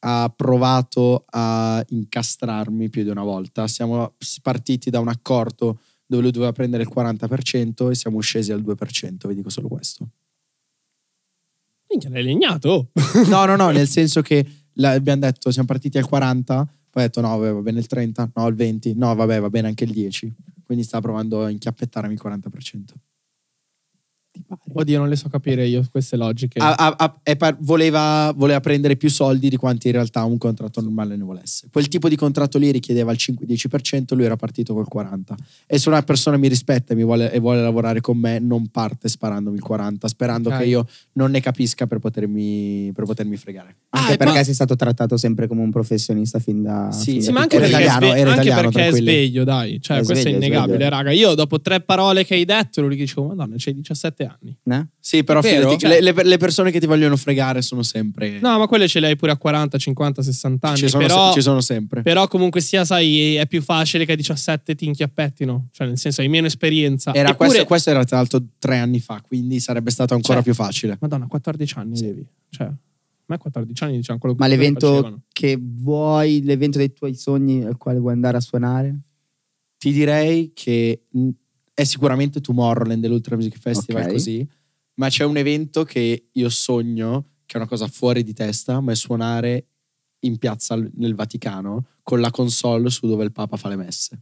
ha provato a incastrarmi più di una volta. Siamo partiti da un accordo dove lui doveva prendere il 40% e siamo scesi al 2%, vi dico solo questo minchia, l'hai legnato. no, no, no, nel senso che abbiamo detto, siamo partiti al 40, poi ho detto no, va bene il 30, no, il 20, no, vabbè, va bene anche il 10. Quindi stava provando a inchiappettarmi il 40%. Oddio, non le so capire io queste logiche. A, a, a, par- voleva, voleva, prendere più soldi di quanti in realtà un contratto normale ne volesse. Quel tipo di contratto lì richiedeva il 5-10%, lui era partito col 40%. E se una persona mi rispetta e, mi vuole, e vuole, lavorare con me, non parte sparandomi il 40%, sperando okay. che io non ne capisca per potermi, per potermi fregare. Ah, anche ah, perché ma... sei stato trattato sempre come un professionista fin da... Sì, fin sì da ma anche, perché, italiano, sve- anche italiano, perché è sveglio, dai. Cioè, è questo sveglio, è innegabile, sveglio. raga. Io dopo tre parole che hai detto, lui dicevo, madonna, c'hai 17 17 anni. Eh? Sì, però fidati, cioè le, le, le, persone che ti vogliono fregare sono sempre. No, ma quelle ce le hai pure a 40, 50, 60 anni. Ci sono, però, se, ci sono sempre. Però comunque sia, sai, è più facile che a 17 ti inchiappettino. Cioè, nel senso, hai meno esperienza. Era Eppure, questo, questo, era tra l'altro tre anni fa, quindi sarebbe stato ancora cioè, più facile. Madonna, 14 anni sì. devi. Cioè. Ma 14 anni diciamo quello che Ma l'evento che vuoi, l'evento dei tuoi sogni al quale vuoi andare a suonare? Ti direi che è sicuramente Tomorrowland e Music Festival okay. così, ma c'è un evento che io sogno, che è una cosa fuori di testa, ma è suonare in piazza nel Vaticano con la console su dove il Papa fa le messe.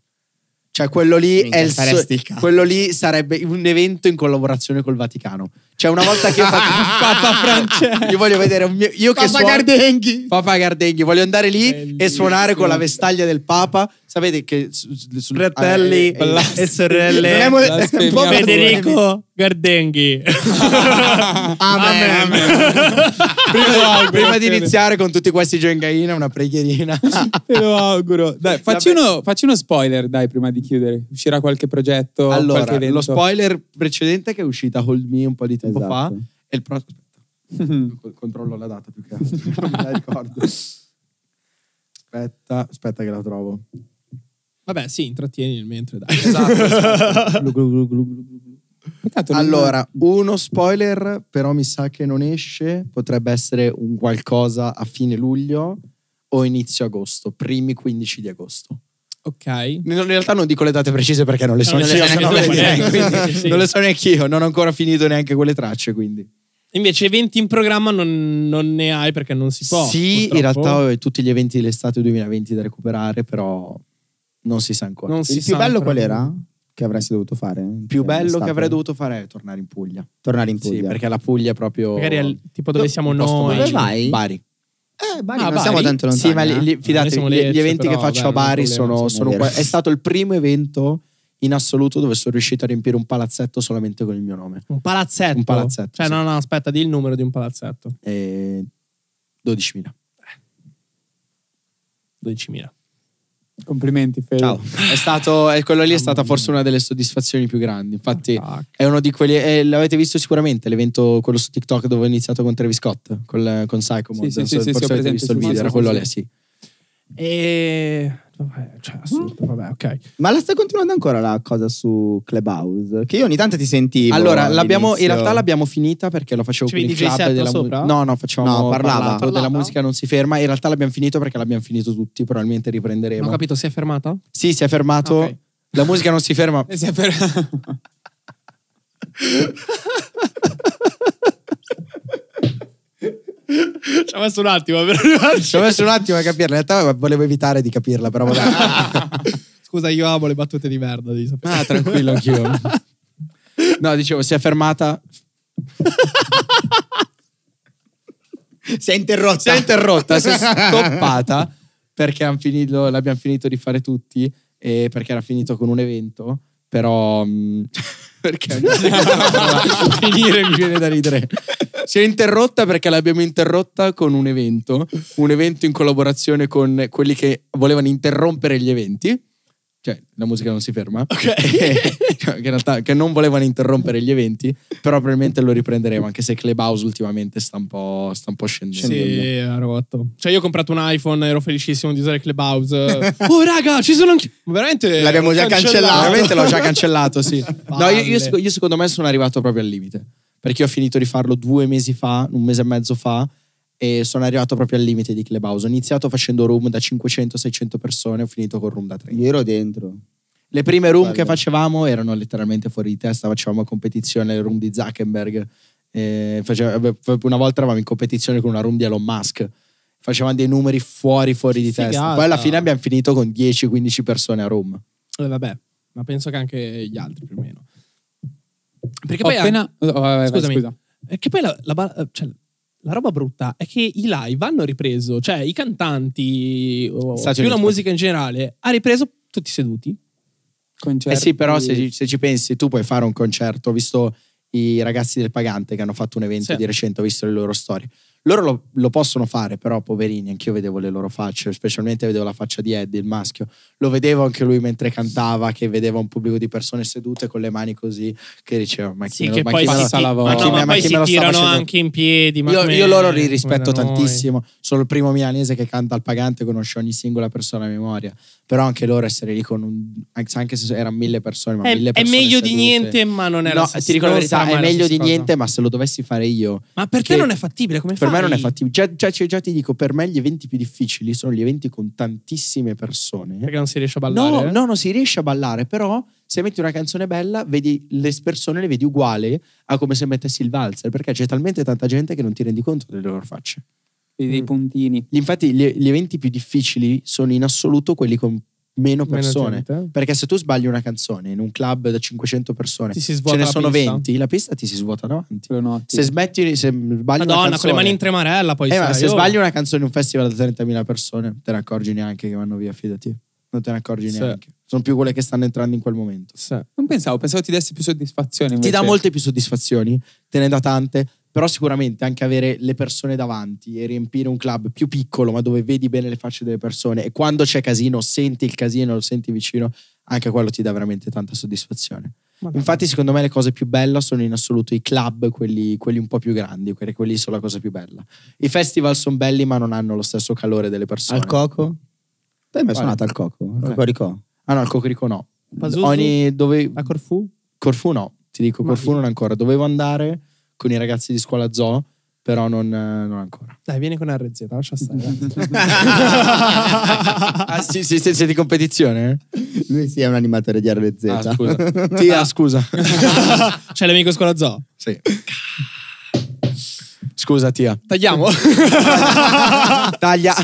Cioè, quello lì è il so- quello lì sarebbe un evento in collaborazione col Vaticano. Cioè, una volta che io faccio Papa Francesco, io voglio vedere un mio, io Papa che suono, Gardenghi. Papa Gardenghi, voglio andare lì Bellissimo. e suonare con la vestaglia del Papa. Sapete che su, su, fratelli ah, e sorelle, Federico Gardenghi. amen. amen. prima, prima di iniziare con tutti questi Gengaina, una preghierina. Te lo auguro. Dai, facci uno, facci uno spoiler, dai, prima di chiudere? Uscirà qualche progetto? Allora, qualche lo spoiler precedente che è uscita Hold Me un po' di tempo esatto. fa è il prossimo... controllo la data più che altro, non me la ricordo. Aspetta, aspetta che la trovo. Vabbè, sì, intrattieni il mentre, dai. Esatto. allora, uno spoiler, però mi sa che non esce, potrebbe essere un qualcosa a fine luglio o inizio agosto, primi 15 di agosto. Ok. In realtà non dico le date precise perché non le so, neanche, io. non le so neanche io, non ho ancora finito neanche quelle tracce, quindi. Invece eventi in programma non, non ne hai perché non si può. Sì, purtroppo. in realtà ho tutti gli eventi dell'estate 2020 da recuperare, però non si sa ancora. Non Il più sa, bello qual era? Che avresti dovuto fare? Il più bello che avrei dovuto fare è tornare in Puglia. Tornare in Puglia. Sì, perché la Puglia è proprio... Magari è tipo dove siamo noi. Dove vai? Bari. Eh, Bari, ah, non Bari. siamo tanto lontani. Sì, ma li, eh. li, fidatevi, gli, gli, eventi però, che faccio beh, a Bari sono, sono qua. È stato il primo evento in assoluto dove sono riuscito a riempire un palazzetto solamente con il mio nome. Un palazzetto? Un palazzetto. Cioè, sì. no, no, aspetta, di il numero di un palazzetto. E... 12.000. 12.000. Complimenti, Fede. Ciao. È stato, è, quello lì è stata forse una delle soddisfazioni più grandi. Infatti, ah, è uno di quelli. Eh, l'avete visto sicuramente l'evento, quello su TikTok dove ho iniziato con Travis Scott, col, con Psycho Sì, sì, so, sì, forse sì, avete visto il video, era quello lì, sì. E Vabbè, cioè, assurdo, vabbè, ok. Ma la stai continuando ancora la cosa su Clubhouse? Che io ogni tanto ti sentivo. Allora, in realtà l'abbiamo finita perché lo facevo cioè, con il club della musica. No, no, facevamo no, parlava, parlava, parlava. della musica non si ferma. In realtà l'abbiamo finito perché l'abbiamo finito tutti, probabilmente riprenderemo. ho capito, si è fermata? Sì, si è fermato. Ah, okay. La musica non si ferma. si è fermata. Ci ha messo un attimo per Ci ha messo un attimo a capirla. In realtà volevo evitare di capirla, però. Scusa, io amo le battute di merda. Devi sapere. Ah, tranquillo, anch'io. No, dicevo, si è fermata. si è interrotta. Si è interrotta, si è stoppata perché finito, l'abbiamo finito di fare tutti e perché era finito con un evento. Però. Mm, perché? finire mi viene da ridere. Si è interrotta perché l'abbiamo interrotta con un evento, un evento in collaborazione con quelli che volevano interrompere gli eventi. Cioè, la musica non si ferma. Ok. Cioè, che in realtà che non volevano interrompere gli eventi, però probabilmente lo riprenderemo, anche se Clubhouse ultimamente sta un po', sta un po scendendo. Sì, ha rotto. Cioè, io ho comprato un iPhone, ero felicissimo di usare Clubhouse. oh, raga, ci sono anche... Veramente... L'abbiamo già cancellato. cancellato. Veramente l'ho già cancellato, sì. No, io, io, io secondo me sono arrivato proprio al limite perché io ho finito di farlo due mesi fa, un mese e mezzo fa, e sono arrivato proprio al limite di Clubhouse. Ho iniziato facendo room da 500-600 persone, ho finito con room da 3. Io ero dentro. Le prime room Bello. che facevamo erano letteralmente fuori di testa, facevamo competizione, room di Zuckerberg. Eh, facevamo, una volta eravamo in competizione con una room di Elon Musk facevamo dei numeri fuori fuori di testa. Poi alla fine abbiamo finito con 10-15 persone a room. Eh, vabbè, ma penso che anche gli altri più o meno. Perché poi... Appena... Ha... Oh, vai, vai, Scusami. Scusa. Eh, che poi la, la, eh, cioè, la, roba brutta è che i live hanno ripreso, cioè i cantanti, o oh, più la musica in generale, ha ripreso tutti seduti. Concerti. Eh sì, però se, se, ci pensi, tu puoi fare un concerto, ho visto i ragazzi del Pagante che hanno fatto un evento sì. di recente, ho visto le loro storie loro lo, lo, possono fare, però, poverini, anch'io vedevo le loro facce, specialmente vedevo la faccia di Eddie, il maschio. Lo vedevo anche lui mentre cantava, che vedeva un pubblico di persone sedute con le mani così, che diceva: Ma chi sì, me lo, ma chi si, me lo sta Ma, no, ma, ma, ma poi si tirano anche in piedi. io, me, io loro li rispetto tantissimo. Sono il primo milanese che canta al pagante, conosce ogni singola persona a memoria. Però anche loro essere lì con un, anche se erano mille persone, ma è, mille persone. È meglio sedute. di niente, ma non è no, la stessa cosa. No, ti dico la verità: è meglio di niente, ma se lo dovessi fare io. Ma perché non è fattibile? Come fai? me non è fattibile. Già, già, cioè, già, ti dico, per me gli eventi più difficili sono gli eventi con tantissime persone. Perché non si riesce a ballare? No, no non si riesce a ballare, però se metti una canzone bella, vedi le persone le vedi uguali a come se mettessi il valzer, perché c'è talmente tanta gente che non ti rendi conto delle loro facce. Vedi dei mm. puntini. Infatti gli, gli eventi più difficili sono in assoluto quelli con meno persone. Meno perché se tu sbagli una canzone in un club da 500 persone, ce ne sono pista. 20, la pista ti si svuota davanti. Se smetti, se sbagli Madonna, una canzone, con le mani in tremarella poi eh, sai, se oh. sbagli una canzone in un festival da 30.000 persone, te ne accorgi neanche che vanno via, fidati. Non te ne accorgi sì. neanche. Sono più quelle che stanno entrando in quel momento. Sì. Non pensavo, pensavo ti dessi più soddisfazioni. Ti dà molte più soddisfazioni, te ne dà tante però sicuramente anche avere le persone davanti e riempire un club più piccolo ma dove vedi bene le facce delle persone e quando c'è casino senti il casino, lo senti vicino, anche quello ti dà veramente tanta soddisfazione. Madonna. Infatti secondo me le cose più belle sono in assoluto i club, quelli, quelli un po' più grandi, quelli, quelli, sono la cosa più bella. I festival sono belli ma non hanno lo stesso calore delle persone. Al coco? Tu hai mai suonato al coco? Al okay. Ah no, al Cocorico no. Ogni, dove... A Corfù? Corfù no, ti dico, ma Corfù non ancora. Dovevo andare con i ragazzi di scuola zoo, però non, non ancora. Dai, vieni con RZ, lascia stare. ah, sì, sì, siete di competizione? Eh? Lui sì, è un animatore di RZ. Ah, scusa. Ti, ah, scusa. C'è l'amico scuola zoo? Sì. Scusa, Tia. Tagliamo. Taglia.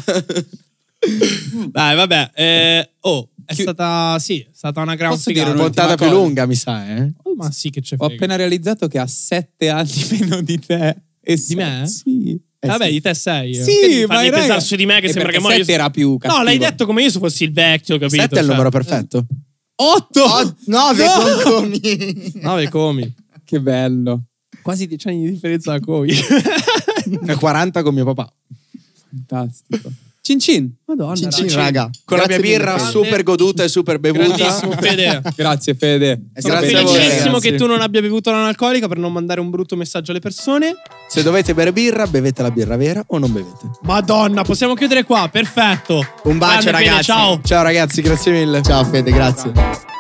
Dai, vabbè. Eh, oh, è Chi... stata, sì, è stata una gran Posso figata. Posso dire puntata più lunga, mi sa, eh? Oh, ma sì che c'è Ho appena realizzato che ha sette anni meno di te. E di se... me? Sì. Eh Vabbè, sì. di te sei. Eh. Sì, Quindi, ma devi pensarci di me che e eh, sembra che muoio. era più cattivo. No, l'hai detto come io se fossi il vecchio, capito? 7 è il cioè. numero perfetto. 8! Eh. 9 no. con Comi. 9 Comi. Che bello. Quasi 10 anni di differenza da Comi. 40 con mio papà. Fantastico. Cin cin. Madonna. Cin cin, raga. Con Grazie la mia birra mille, super goduta e super bevuta. Fede. Grazie Fede. È Sono felicissimo che tu non abbia bevuto l'analcolica per non mandare un brutto messaggio alle persone. Se dovete bere birra, bevete la birra vera o non bevete. Madonna, possiamo chiudere qua, perfetto. Un bacio Grande, ragazzi. Fede, ciao. Ciao ragazzi, grazie mille. Ciao Fede, grazie.